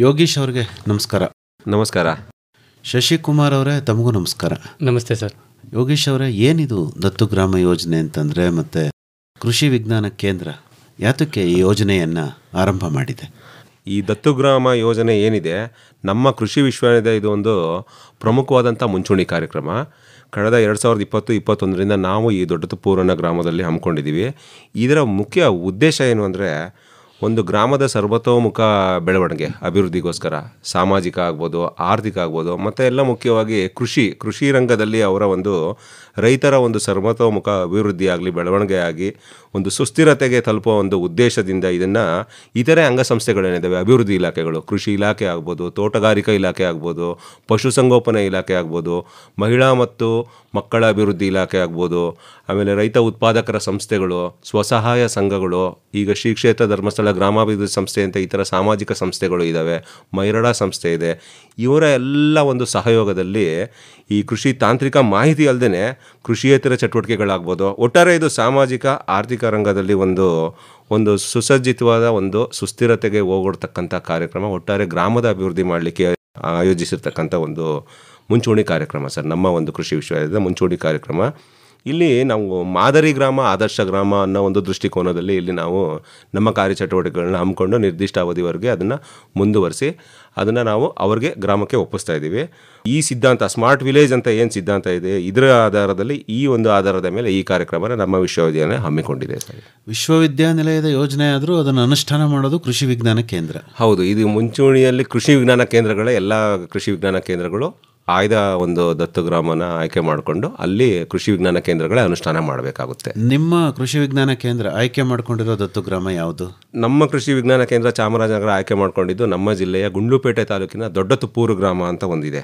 ಯೋಗೀಶ್ ಅವ್ರಿಗೆ ನಮಸ್ಕಾರ ನಮಸ್ಕಾರ ಶಶಿಕುಮಾರ್ ಅವರೇ ತಮಗೂ ನಮಸ್ಕಾರ ನಮಸ್ತೆ ಸರ್ ಯೋಗೀಶ್ ಅವರೇ ಏನಿದು ದತ್ತು ಗ್ರಾಮ ಯೋಜನೆ ಅಂತಂದರೆ ಮತ್ತು ಕೃಷಿ ವಿಜ್ಞಾನ ಕೇಂದ್ರ ಯಾತಕ್ಕೆ ಈ ಯೋಜನೆಯನ್ನು ಆರಂಭ ಮಾಡಿದೆ ಈ ದತ್ತು ಗ್ರಾಮ ಯೋಜನೆ ಏನಿದೆ ನಮ್ಮ ಕೃಷಿ ವಿಶ್ವವಿದ್ಯಾಲಯದ ಇದು ಒಂದು ಪ್ರಮುಖವಾದಂಥ ಮುಂಚೂಣಿ ಕಾರ್ಯಕ್ರಮ ಕಳೆದ ಎರಡು ಸಾವಿರದ ಇಪ್ಪತ್ತು ಇಪ್ಪತ್ತೊಂದರಿಂದ ನಾವು ಈ ದೊಡ್ಡತಪೂರನ ಗ್ರಾಮದಲ್ಲಿ ಹಮ್ಮಿಕೊಂಡಿದ್ದೀವಿ ಇದರ ಮುಖ್ಯ ಉದ್ದೇಶ ಏನು ಅಂದರೆ ಒಂದು ಗ್ರಾಮದ ಸರ್ವತೋಮುಖ ಬೆಳವಣಿಗೆ ಅಭಿವೃದ್ಧಿಗೋಸ್ಕರ ಸಾಮಾಜಿಕ ಆಗ್ಬೋದು ಆರ್ಥಿಕ ಆಗ್ಬೋದು ಮತ್ತು ಎಲ್ಲ ಮುಖ್ಯವಾಗಿ ಕೃಷಿ ಕೃಷಿ ರಂಗದಲ್ಲಿ ಅವರ ಒಂದು ರೈತರ ಒಂದು ಸರ್ವತೋಮುಖ ಅಭಿವೃದ್ಧಿಯಾಗಲಿ ಬೆಳವಣಿಗೆ ಆಗಿ ಒಂದು ಸುಸ್ಥಿರತೆಗೆ ತಲುಪುವ ಒಂದು ಉದ್ದೇಶದಿಂದ ಇದನ್ನು ಇತರೆ ಅಂಗಸಂಸ್ಥೆಗಳೇನಿದ್ದಾವೆ ಅಭಿವೃದ್ಧಿ ಇಲಾಖೆಗಳು ಕೃಷಿ ಇಲಾಖೆ ಆಗ್ಬೋದು ತೋಟಗಾರಿಕಾ ಇಲಾಖೆ ಆಗ್ಬೋದು ಪಶುಸಂಗೋಪನೆ ಇಲಾಖೆ ಆಗ್ಬೋದು ಮಹಿಳಾ ಮತ್ತು ಮಕ್ಕಳ ಅಭಿವೃದ್ಧಿ ಇಲಾಖೆ ಆಗ್ಬೋದು ಆಮೇಲೆ ರೈತ ಉತ್ಪಾದಕರ ಸಂಸ್ಥೆಗಳು ಸ್ವಸಹಾಯ ಸಂಘಗಳು ಈಗ ಶ್ರೀ ಕ್ಷೇತ್ರ ಧರ್ಮಸ್ಥಳ ಗ್ರಾಮಾಭಿವೃದ್ಧಿ ಸಂಸ್ಥೆ ಅಂತ ಈ ಥರ ಸಾಮಾಜಿಕ ಸಂಸ್ಥೆಗಳು ಇದ್ದಾವೆ ಮೈರಡ ಸಂಸ್ಥೆ ಇದೆ ಇವರ ಎಲ್ಲ ಒಂದು ಸಹಯೋಗದಲ್ಲಿ ಈ ಕೃಷಿ ತಾಂತ್ರಿಕ ಮಾಹಿತಿ ಅಲ್ಲದೆ ಕೃಷಿಯೇತರ ಚಟುವಟಿಕೆಗಳಾಗ್ಬೋದು ಒಟ್ಟಾರೆ ಇದು ಸಾಮಾಜಿಕ ಆರ್ಥಿಕ ರಂಗದಲ್ಲಿ ಒಂದು ಒಂದು ಸುಸಜ್ಜಿತವಾದ ಒಂದು ಸುಸ್ಥಿರತೆಗೆ ಹೋಗಿಡ್ತಕ್ಕಂಥ ಕಾರ್ಯಕ್ರಮ ಒಟ್ಟಾರೆ ಗ್ರಾಮದ ಅಭಿವೃದ್ಧಿ ಮಾಡಲಿಕ್ಕೆ ಆಯೋಜಿಸಿರ್ತಕ್ಕಂಥ ಒಂದು ಮುಂಚೂಣಿ ಕಾರ್ಯಕ್ರಮ ಸರ್ ನಮ್ಮ ಒಂದು ಕೃಷಿ ವಿಶ್ವವಿದ್ಯಾಲಯದ ಮುಂಚೂಣಿ ಕಾರ್ಯಕ್ರಮ ಇಲ್ಲಿ ನಾವು ಮಾದರಿ ಗ್ರಾಮ ಆದರ್ಶ ಗ್ರಾಮ ಅನ್ನೋ ಒಂದು ದೃಷ್ಟಿಕೋನದಲ್ಲಿ ಇಲ್ಲಿ ನಾವು ನಮ್ಮ ಕಾರ್ಯಚಟುವಟಿಕೆಗಳನ್ನ ಹಮ್ಮಿಕೊಂಡು ನಿರ್ದಿಷ್ಟ ಅವಧಿವರೆಗೆ ಅದನ್ನು ಮುಂದುವರಿಸಿ ಅದನ್ನು ನಾವು ಅವ್ರಿಗೆ ಗ್ರಾಮಕ್ಕೆ ಒಪ್ಪಿಸ್ತಾ ಇದ್ದೀವಿ ಈ ಸಿದ್ಧಾಂತ ಸ್ಮಾರ್ಟ್ ವಿಲೇಜ್ ಅಂತ ಏನು ಸಿದ್ಧಾಂತ ಇದೆ ಇದರ ಆಧಾರದಲ್ಲಿ ಈ ಒಂದು ಆಧಾರದ ಮೇಲೆ ಈ ಕಾರ್ಯಕ್ರಮನ ನಮ್ಮ ವಿಶ್ವವಿದ್ಯಾಲಯ ಹಮ್ಮಿಕೊಂಡಿದೆ ಸರ್ ವಿಶ್ವವಿದ್ಯಾನಿಲಯದ ಯೋಜನೆ ಆದರೂ ಅದನ್ನು ಅನುಷ್ಠಾನ ಮಾಡೋದು ಕೃಷಿ ವಿಜ್ಞಾನ ಕೇಂದ್ರ ಹೌದು ಇದು ಮುಂಚೂಣಿಯಲ್ಲಿ ಕೃಷಿ ವಿಜ್ಞಾನ ಕೇಂದ್ರಗಳ ಎಲ್ಲ ಕೃಷಿ ವಿಜ್ಞಾನ ಕೇಂದ್ರಗಳು ಆಯ್ದ ಒಂದು ದತ್ತು ಗ್ರಾಮನ ಆಯ್ಕೆ ಮಾಡಿಕೊಂಡು ಅಲ್ಲಿ ಕೃಷಿ ವಿಜ್ಞಾನ ಕೇಂದ್ರಗಳೇ ಅನುಷ್ಠಾನ ಮಾಡಬೇಕಾಗುತ್ತೆ ನಿಮ್ಮ ಕೃಷಿ ವಿಜ್ಞಾನ ಕೇಂದ್ರ ಆಯ್ಕೆ ಮಾಡಿಕೊಂಡಿರೋ ದತ್ತು ಗ್ರಾಮ ಯಾವುದು ನಮ್ಮ ಕೃಷಿ ವಿಜ್ಞಾನ ಕೇಂದ್ರ ಚಾಮರಾಜನಗರ ಆಯ್ಕೆ ಮಾಡಿಕೊಂಡಿದ್ದು ನಮ್ಮ ಜಿಲ್ಲೆಯ ಗುಂಡ್ಲುಪೇಟೆ ತಾಲೂಕಿನ ತುಪ್ಪೂರು ಗ್ರಾಮ ಅಂತ ಒಂದಿದೆ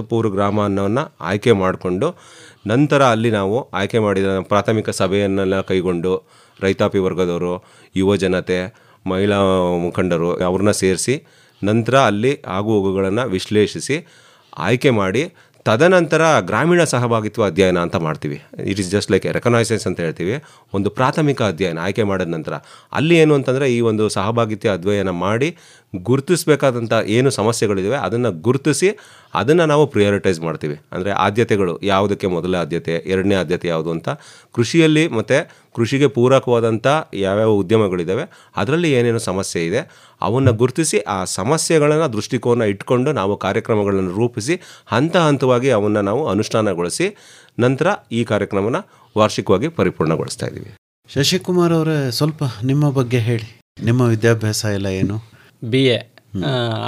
ತುಪ್ಪೂರು ಗ್ರಾಮ ಅನ್ನೋನ್ನ ಆಯ್ಕೆ ಮಾಡಿಕೊಂಡು ನಂತರ ಅಲ್ಲಿ ನಾವು ಆಯ್ಕೆ ಮಾಡಿದ ಪ್ರಾಥಮಿಕ ಸಭೆಯನ್ನೆಲ್ಲ ಕೈಗೊಂಡು ರೈತಾಪಿ ವರ್ಗದವರು ಯುವ ಜನತೆ ಮಹಿಳಾ ಮುಖಂಡರು ಅವ್ರನ್ನ ಸೇರಿಸಿ ನಂತರ ಅಲ್ಲಿ ಹೋಗುಗಳನ್ನು ವಿಶ್ಲೇಷಿಸಿ ಆಯ್ಕೆ ಮಾಡಿ ತದನಂತರ ಗ್ರಾಮೀಣ ಸಹಭಾಗಿತ್ವ ಅಧ್ಯಯನ ಅಂತ ಮಾಡ್ತೀವಿ it is just like reconnaissance ಅಂತ ಹೇಳ್ತೀವಿ ಒಂದು ಪ್ರಾಥಮಿಕ ಅಧ್ಯಯನ ಆಯ್ಕೆ ಮಾಡಿದ ನಂತರ ಅಲ್ಲಿ ಏನು ಅಂತಂದರೆ ಈ ಒಂದು ಸಹಭಾಗಿತ್ವ ಅಧ್ಯಯನ ಮಾಡಿ ಗುರುತಿಸಬೇಕಾದಂಥ ಏನು ಸಮಸ್ಯೆಗಳಿದ್ದಾವೆ ಅದನ್ನು ಗುರುತಿಸಿ ಅದನ್ನು ನಾವು ಪ್ರಿಯಾರಿಟೈಸ್ ಮಾಡ್ತೀವಿ ಅಂದರೆ ಆದ್ಯತೆಗಳು ಯಾವುದಕ್ಕೆ ಮೊದಲ ಆದ್ಯತೆ ಎರಡನೇ ಆದ್ಯತೆ ಯಾವುದು ಅಂತ ಕೃಷಿಯಲ್ಲಿ ಮತ್ತು ಕೃಷಿಗೆ ಪೂರಕವಾದಂಥ ಯಾವ್ಯಾವ ಉದ್ಯಮಗಳಿದ್ದಾವೆ ಅದರಲ್ಲಿ ಏನೇನು ಸಮಸ್ಯೆ ಇದೆ ಅವನ್ನು ಗುರುತಿಸಿ ಆ ಸಮಸ್ಯೆಗಳನ್ನು ದೃಷ್ಟಿಕೋನ ಇಟ್ಕೊಂಡು ನಾವು ಕಾರ್ಯಕ್ರಮಗಳನ್ನು ರೂಪಿಸಿ ಹಂತ ಹಂತವಾಗಿ ಅವನ್ನು ನಾವು ಅನುಷ್ಠಾನಗೊಳಿಸಿ ನಂತರ ಈ ಕಾರ್ಯಕ್ರಮನ ವಾರ್ಷಿಕವಾಗಿ ಪರಿಪೂರ್ಣಗೊಳಿಸ್ತಾ ಇದ್ದೀವಿ ಶಶಿಕುಮಾರ್ ಅವರೇ ಸ್ವಲ್ಪ ನಿಮ್ಮ ಬಗ್ಗೆ ಹೇಳಿ ನಿಮ್ಮ ವಿದ್ಯಾಭ್ಯಾಸ ಎಲ್ಲ ಏನು ಬಿ ಎ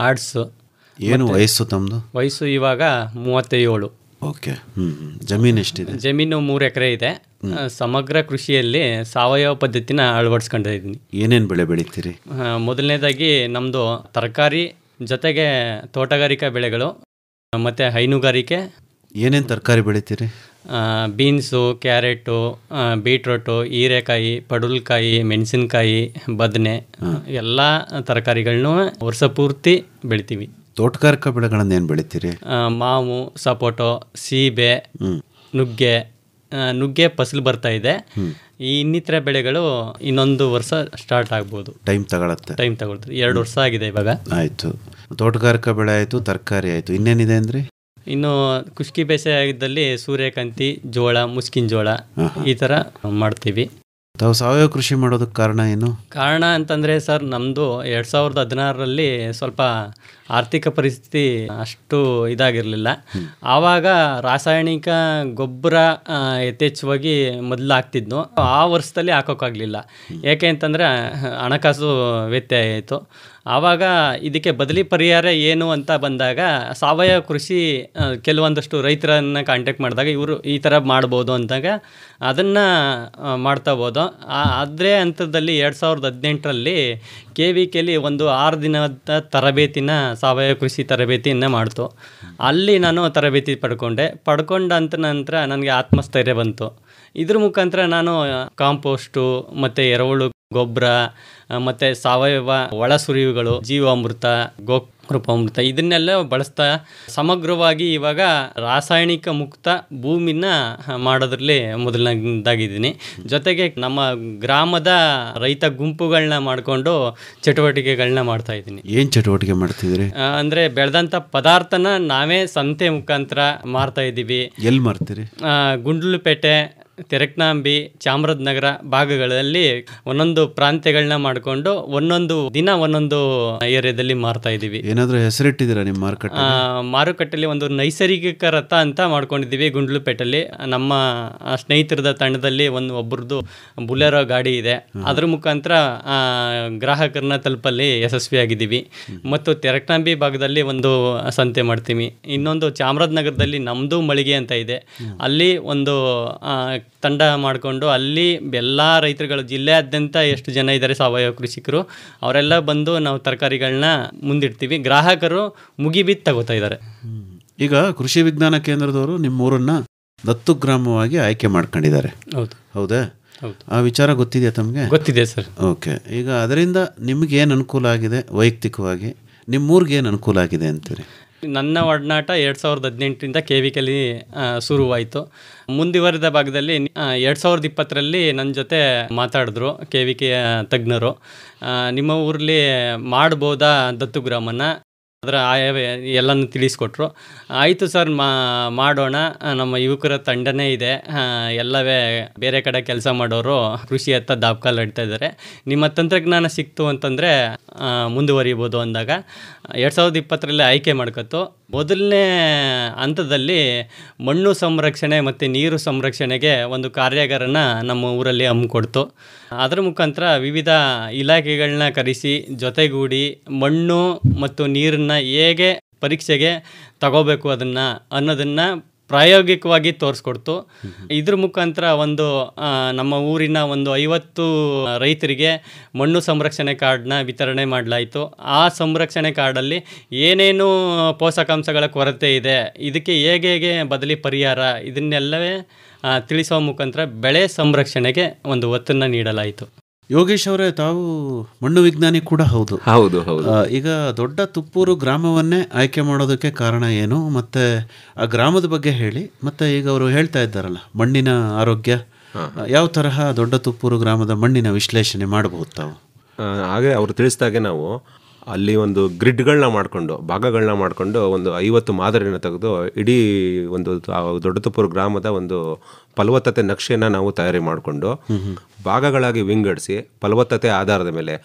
ಆರ್ಟ್ಸು ಏನು ವಯಸ್ಸು ತಮ್ಮದು ವಯಸ್ಸು ಇವಾಗ ಮೂವತ್ತೇಳು ಓಕೆ ಜಮೀನು ಎಷ್ಟಿದೆ ಜಮೀನು ಮೂರು ಎಕರೆ ಇದೆ ಸಮಗ್ರ ಕೃಷಿಯಲ್ಲಿ ಸಾವಯವ ಪದ್ಧತಿನ ಅಳವಡಿಸ್ಕೊಂಡಿದ್ದೀನಿ ಏನೇನು ಬೆಳೆ ಬೆಳಿತೀರಿ ಮೊದಲನೇದಾಗಿ ನಮ್ಮದು ತರಕಾರಿ ಜೊತೆಗೆ ತೋಟಗಾರಿಕಾ ಬೆಳೆಗಳು ಮತ್ತು ಹೈನುಗಾರಿಕೆ ಏನೇನು ತರಕಾರಿ ಬೆಳಿತೀರಿ ಬೀನ್ಸು ಕ್ಯಾರೆಟು ಬೀಟ್ರೋಟು ಹೀರೆಕಾಯಿ ಪಡುಲ್ಕಾಯಿ ಮೆಣಸಿನ್ಕಾಯಿ ಬದನೆ ಎಲ್ಲ ತರಕಾರಿಗಳನ್ನು ವರ್ಷ ಪೂರ್ತಿ ಬೆಳಿತೀವಿ ತೋಟಗಾರಿಕಾ ಬೆಳೆಗಳನ್ನು ಏನು ಬೆಳಿತೀರಿ ಮಾವು ಸಪೋಟೊ ಸೀಬೆ ನುಗ್ಗೆ ನುಗ್ಗೆ ಫಸಲು ಬರ್ತಾ ಇದೆ ಈ ಇನ್ನಿತರ ಬೆಳೆಗಳು ಇನ್ನೊಂದು ವರ್ಷ ಸ್ಟಾರ್ಟ್ ಆಗ್ಬೋದು ಟೈಮ್ ತಗೊಳತ್ತೆ ಟೈಮ್ ತಗೊಳ್ತದೆ ಎರಡು ವರ್ಷ ಆಗಿದೆ ಇವಾಗ ಆಯಿತು ತೋಟಗಾರಿಕಾ ಬೆಳೆ ಆಯಿತು ತರಕಾರಿ ಆಯಿತು ಇನ್ನೇನಿದೆ ಅಂದರೆ ಇನ್ನು ಖುಷ್ಕಿ ಬೇಸಾಯದಲ್ಲಿ ಸೂರ್ಯಕಾಂತಿ ಜೋಳ ಮುಸ್ಕಿನ ಜೋಳ ಈ ಥರ ಮಾಡ್ತೀವಿ ತಾವು ಸಾವಯವ ಕೃಷಿ ಮಾಡೋದಕ್ಕೆ ಕಾರಣ ಏನು ಕಾರಣ ಅಂತಂದರೆ ಸರ್ ನಮ್ಮದು ಎರಡು ಸಾವಿರದ ಹದಿನಾರರಲ್ಲಿ ಸ್ವಲ್ಪ ಆರ್ಥಿಕ ಪರಿಸ್ಥಿತಿ ಅಷ್ಟು ಇದಾಗಿರಲಿಲ್ಲ ಆವಾಗ ರಾಸಾಯನಿಕ ಗೊಬ್ಬರ ಯಥೇಚ್ಛವಾಗಿ ಮೊದಲು ಹಾಕ್ತಿದ್ನು ಆ ವರ್ಷದಲ್ಲಿ ಹಾಕೋಕ್ಕಾಗಲಿಲ್ಲ ಏಕೆ ಅಂತಂದರೆ ಹಣಕಾಸು ವ್ಯತ್ಯಯ ಆಯಿತು ಆವಾಗ ಇದಕ್ಕೆ ಬದಲಿ ಪರಿಹಾರ ಏನು ಅಂತ ಬಂದಾಗ ಸಾವಯವ ಕೃಷಿ ಕೆಲವೊಂದಷ್ಟು ರೈತರನ್ನು ಕಾಂಟ್ಯಾಕ್ಟ್ ಮಾಡಿದಾಗ ಇವರು ಈ ಥರ ಮಾಡ್ಬೋದು ಅಂದಾಗ ಅದನ್ನು ಮಾಡ್ತಾಬೋದು ಅದೇ ಹಂತದಲ್ಲಿ ಎರಡು ಸಾವಿರದ ಹದಿನೆಂಟರಲ್ಲಿ ಕೆ ವಿ ಕೆಲಿ ಒಂದು ಆರು ದಿನದ ತರಬೇತಿನ ಸಾವಯವ ಕೃಷಿ ತರಬೇತಿಯನ್ನು ಮಾಡ್ತು ಅಲ್ಲಿ ನಾನು ತರಬೇತಿ ಪಡ್ಕೊಂಡೆ ಪಡ್ಕೊಂಡಂತ ನಂತರ ನನಗೆ ಆತ್ಮಸ್ಥೈರ್ಯ ಬಂತು ಇದ್ರ ಮುಖಾಂತರ ನಾನು ಕಾಂಪೋಸ್ಟು ಮತ್ತು ಎರವಳು ಗೊಬ್ಬರ ಮತ್ತೆ ಸಾವಯವ ಒಳಸುರಿವುಗಳು ಜೀವಾಮೃತ ಗೋ ಕೃಪಾಮೃತ ಇದನ್ನೆಲ್ಲ ಬಳಸ್ತಾ ಸಮಗ್ರವಾಗಿ ಇವಾಗ ರಾಸಾಯನಿಕ ಮುಕ್ತ ಭೂಮಿನ ಮಾಡೋದ್ರಲ್ಲಿ ಮೊದಲನೇದಾಗಿದ್ದೀನಿ ಜೊತೆಗೆ ನಮ್ಮ ಗ್ರಾಮದ ರೈತ ಗುಂಪುಗಳನ್ನ ಮಾಡಿಕೊಂಡು ಚಟುವಟಿಕೆಗಳನ್ನ ಮಾಡ್ತಾ ಇದ್ದೀನಿ ಏನು ಚಟುವಟಿಕೆ ಮಾಡ್ತಿದ್ರಿ ಅಂದರೆ ಬೆಳೆದಂಥ ಪದಾರ್ಥನ ನಾವೇ ಸಂತೆ ಮುಖಾಂತರ ಮಾರ್ತಾ ಇದ್ದೀವಿ ಎಲ್ಲಿ ಮಾರ್ತೀರಿ ಗುಂಡ್ಲುಪೇಟೆ ತೆರಕ್ನಾಂಬಿ ಚಾಮರಾಜನಗರ ನಗರ ಭಾಗಗಳಲ್ಲಿ ಒಂದೊಂದು ಪ್ರಾಂತ್ಯಗಳನ್ನ ಮಾಡಿಕೊಂಡು ಒಂದೊಂದು ದಿನ ಒಂದೊಂದು ಏರಿಯಾದಲ್ಲಿ ಮಾರ್ತಾ ಇದೀವಿ ಏನಾದರೂ ಹೆಸರಿಟ್ಟಿದ್ದೀರಾ ನಿಮ್ಮ ಮಾರುಕಟ್ಟೆ ಮಾರುಕಟ್ಟೆಯಲ್ಲಿ ಒಂದು ನೈಸರ್ಗಿಕ ರಥ ಅಂತ ಮಾಡ್ಕೊಂಡಿದ್ದೀವಿ ಗುಂಡ್ಲುಪೇಟೆಯಲ್ಲಿ ನಮ್ಮ ಸ್ನೇಹಿತರದ ತಂಡದಲ್ಲಿ ಒಂದು ಒಬ್ಬರದ್ದು ಬುಲೆರೋ ಗಾಡಿ ಇದೆ ಅದ್ರ ಮುಖಾಂತರ ಗ್ರಾಹಕರನ್ನ ತಲುಪಲ್ಲಿ ಯಶಸ್ವಿಯಾಗಿದ್ದೀವಿ ಮತ್ತು ತೆರಕ್ನಾಂಬಿ ಭಾಗದಲ್ಲಿ ಒಂದು ಸಂತೆ ಮಾಡ್ತೀವಿ ಇನ್ನೊಂದು ಚಾಮರಾಜನಗರದಲ್ಲಿ ನಮ್ಮದು ಮಳಿಗೆ ಅಂತ ಇದೆ ಅಲ್ಲಿ ಒಂದು ತಂಡ ಮಾಡಿಕೊಂಡು ಅಲ್ಲಿ ಎಲ್ಲ ರೈತರುಗಳು ಜಿಲ್ಲೆಯಾದ್ಯಂತ ಎಷ್ಟು ಜನ ಇದ್ದಾರೆ ಸಾವಯವ ಕೃಷಿಕರು ಅವರೆಲ್ಲ ಬಂದು ನಾವು ತರಕಾರಿಗಳನ್ನ ಮುಂದಿಡ್ತೀವಿ ಗ್ರಾಹಕರು ಮುಗಿಬಿತ್ತು ತಗೋತಾ ಇದ್ದಾರೆ ಈಗ ಕೃಷಿ ವಿಜ್ಞಾನ ಕೇಂದ್ರದವರು ನಿಮ್ಮ ಊರನ್ನ ದತ್ತು ಗ್ರಾಮವಾಗಿ ಆಯ್ಕೆ ಮಾಡ್ಕೊಂಡಿದ್ದಾರೆ ಹೌದು ಹೌದಾ ಆ ವಿಚಾರ ಗೊತ್ತಿದೆಯಾ ತಮಗೆ ಗೊತ್ತಿದೆ ಸರ್ ಓಕೆ ಈಗ ಅದರಿಂದ ನಿಮ್ಗೆ ಏನು ಅನುಕೂಲ ಆಗಿದೆ ವೈಯಕ್ತಿಕವಾಗಿ ನಿಮ್ಮೂರಿಗೆ ಏನು ಅನುಕೂಲ ಆಗಿದೆ ಅಂತೀರಿ ನನ್ನ ಒಡನಾಟ ಎರಡು ಸಾವಿರದ ಹದಿನೆಂಟರಿಂದ ಕೆ ವಿ ಶುರುವಾಯಿತು ಮುಂದುವರೆದ ಭಾಗದಲ್ಲಿ ಎರಡು ಸಾವಿರದ ಇಪ್ಪತ್ತರಲ್ಲಿ ನನ್ನ ಜೊತೆ ಮಾತಾಡಿದ್ರು ಕೆ ವಿ ತಜ್ಞರು ನಿಮ್ಮ ಊರಲ್ಲಿ ಮಾಡ್ಬೋದಾ ದತ್ತುಗ್ರಾಮನ ಅದರ ಆಯವ ಎಲ್ಲನೂ ತಿಳಿಸ್ಕೊಟ್ರು ಆಯಿತು ಸರ್ ಮಾಡೋಣ ನಮ್ಮ ಯುವಕರ ತಂಡನೇ ಇದೆ ಎಲ್ಲವೇ ಬೇರೆ ಕಡೆ ಕೆಲಸ ಮಾಡೋರು ಕೃಷಿ ಹತ್ತ ದಾಬ್ಕಾಲು ಇಡ್ತಾ ಇದ್ದಾರೆ ನಿಮ್ಮ ತಂತ್ರಜ್ಞಾನ ಸಿಕ್ತು ಅಂತಂದರೆ ಮುಂದುವರಿಬೋದು ಅಂದಾಗ ಎರಡು ಸಾವಿರದ ಇಪ್ಪತ್ತರಲ್ಲಿ ಆಯ್ಕೆ ಮಾಡ್ಕೊತು ಮೊದಲನೇ ಹಂತದಲ್ಲಿ ಮಣ್ಣು ಸಂರಕ್ಷಣೆ ಮತ್ತು ನೀರು ಸಂರಕ್ಷಣೆಗೆ ಒಂದು ಕಾರ್ಯಾಗಾರನ ನಮ್ಮ ಊರಲ್ಲಿ ಹಮ್ಮಿಕೊಡ್ತು ಅದರ ಮುಖಾಂತರ ವಿವಿಧ ಇಲಾಖೆಗಳನ್ನ ಕರೆಸಿ ಜೊತೆಗೂಡಿ ಮಣ್ಣು ಮತ್ತು ನೀರನ್ನು ಹೇಗೆ ಪರೀಕ್ಷೆಗೆ ತಗೋಬೇಕು ಅದನ್ನು ಅನ್ನೋದನ್ನು ಪ್ರಾಯೋಗಿಕವಾಗಿ ತೋರಿಸ್ಕೊಡ್ತು ಇದ್ರ ಮುಖಾಂತರ ಒಂದು ನಮ್ಮ ಊರಿನ ಒಂದು ಐವತ್ತು ರೈತರಿಗೆ ಮಣ್ಣು ಸಂರಕ್ಷಣೆ ಕಾರ್ಡ್ನ ವಿತರಣೆ ಮಾಡಲಾಯಿತು ಆ ಸಂರಕ್ಷಣೆ ಕಾರ್ಡಲ್ಲಿ ಏನೇನು ಪೋಷಕಾಂಶಗಳ ಕೊರತೆ ಇದೆ ಇದಕ್ಕೆ ಹೇಗೆ ಹೇಗೆ ಬದಲಿ ಪರಿಹಾರ ಇದನ್ನೆಲ್ಲವೇ ತಿಳಿಸೋ ಮುಖಾಂತರ ಬೆಳೆ ಸಂರಕ್ಷಣೆಗೆ ಒಂದು ಒತ್ತನ್ನು ನೀಡಲಾಯಿತು ಯೋಗೇಶ್ ಅವರೇ ತಾವು ಮಣ್ಣು ವಿಜ್ಞಾನಿ ಕೂಡ ಹೌದು ಹೌದು ಹೌದು ಈಗ ದೊಡ್ಡ ತುಪ್ಪೂರು ಗ್ರಾಮವನ್ನೇ ಆಯ್ಕೆ ಮಾಡೋದಕ್ಕೆ ಕಾರಣ ಏನು ಮತ್ತೆ ಆ ಗ್ರಾಮದ ಬಗ್ಗೆ ಹೇಳಿ ಮತ್ತೆ ಈಗ ಅವರು ಹೇಳ್ತಾ ಇದ್ದಾರಲ್ಲ ಮಣ್ಣಿನ ಆರೋಗ್ಯ ಯಾವ ತರಹ ದೊಡ್ಡ ತುಪ್ಪೂರು ಗ್ರಾಮದ ಮಣ್ಣಿನ ವಿಶ್ಲೇಷಣೆ ಮಾಡಬಹುದು ತಾವು ಹಾಗೆ ಅವರು ತಿಳಿಸಿದಾಗೆ ನಾವು ಅಲ್ಲಿ ಒಂದು ಗ್ರಿಡ್ಗಳನ್ನ ಮಾಡಿಕೊಂಡು ಭಾಗಗಳನ್ನ ಮಾಡಿಕೊಂಡು ಒಂದು ಐವತ್ತು ಮಾದರಿನ ತೆಗೆದು ಇಡೀ ಒಂದು ದೊಡ್ಡತಪುರ ಗ್ರಾಮದ ಒಂದು ಫಲವತ್ತತೆ ನಕ್ಷೆಯನ್ನು ನಾವು ತಯಾರಿ ಮಾಡಿಕೊಂಡು ಭಾಗಗಳಾಗಿ ವಿಂಗಡಿಸಿ ಫಲವತ್ತತೆ ಆಧಾರದ ಮೇಲೆ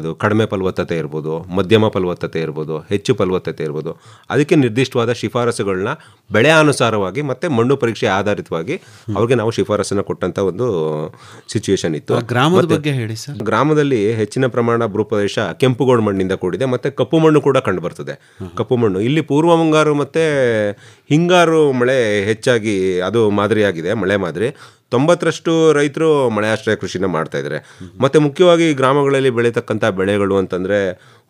ಅದು ಕಡಿಮೆ ಫಲವತ್ತತೆ ಇರ್ಬೋದು ಮಧ್ಯಮ ಫಲವತ್ತತೆ ಇರ್ಬೋದು ಹೆಚ್ಚು ಫಲವತ್ತತೆ ಇರ್ಬೋದು ಅದಕ್ಕೆ ನಿರ್ದಿಷ್ಟವಾದ ಶಿಫಾರಸುಗಳನ್ನ ಬೆಳೆ ಅನುಸಾರವಾಗಿ ಮತ್ತು ಮಣ್ಣು ಪರೀಕ್ಷೆ ಆಧಾರಿತವಾಗಿ ಅವ್ರಿಗೆ ನಾವು ಶಿಫಾರಸನ್ನು ಕೊಟ್ಟಂಥ ಒಂದು ಸಿಚುವೇಶನ್ ಇತ್ತು ಗ್ರಾಮದ ಬಗ್ಗೆ ಹೇಳಿ ಸರ್ ಗ್ರಾಮದಲ್ಲಿ ಹೆಚ್ಚಿನ ಪ್ರಮಾಣ ಭೂಪ್ರದೇಶ ಕೆಂಪುಗೋಡು ಮಣ್ಣಿಂದ ಕೂಡಿದೆ ಮತ್ತು ಕಪ್ಪು ಮಣ್ಣು ಕೂಡ ಕಂಡು ಬರ್ತದೆ ಕಪ್ಪು ಮಣ್ಣು ಇಲ್ಲಿ ಪೂರ್ವ ಮುಂಗಾರು ಮತ್ತು ಹಿಂಗಾರು ಮಳೆ ಹೆಚ್ಚಾಗಿ ಅದು ಮಾದರಿಯಾಗಿದೆ ಮಳೆ ಮಾದರಿ ತೊಂಬತ್ತರಷ್ಟು ರೈತರು ಮಳೆ ಆಶ್ರಯ ಕೃಷಿನ ಮಾಡ್ತಾ ಇದ್ದಾರೆ ಮತ್ತು ಮುಖ್ಯವಾಗಿ ಗ್ರಾಮಗಳಲ್ಲಿ ಬೆಳೀತಕ್ಕಂಥ ಬೆಳೆಗಳು ಅಂತಂದರೆ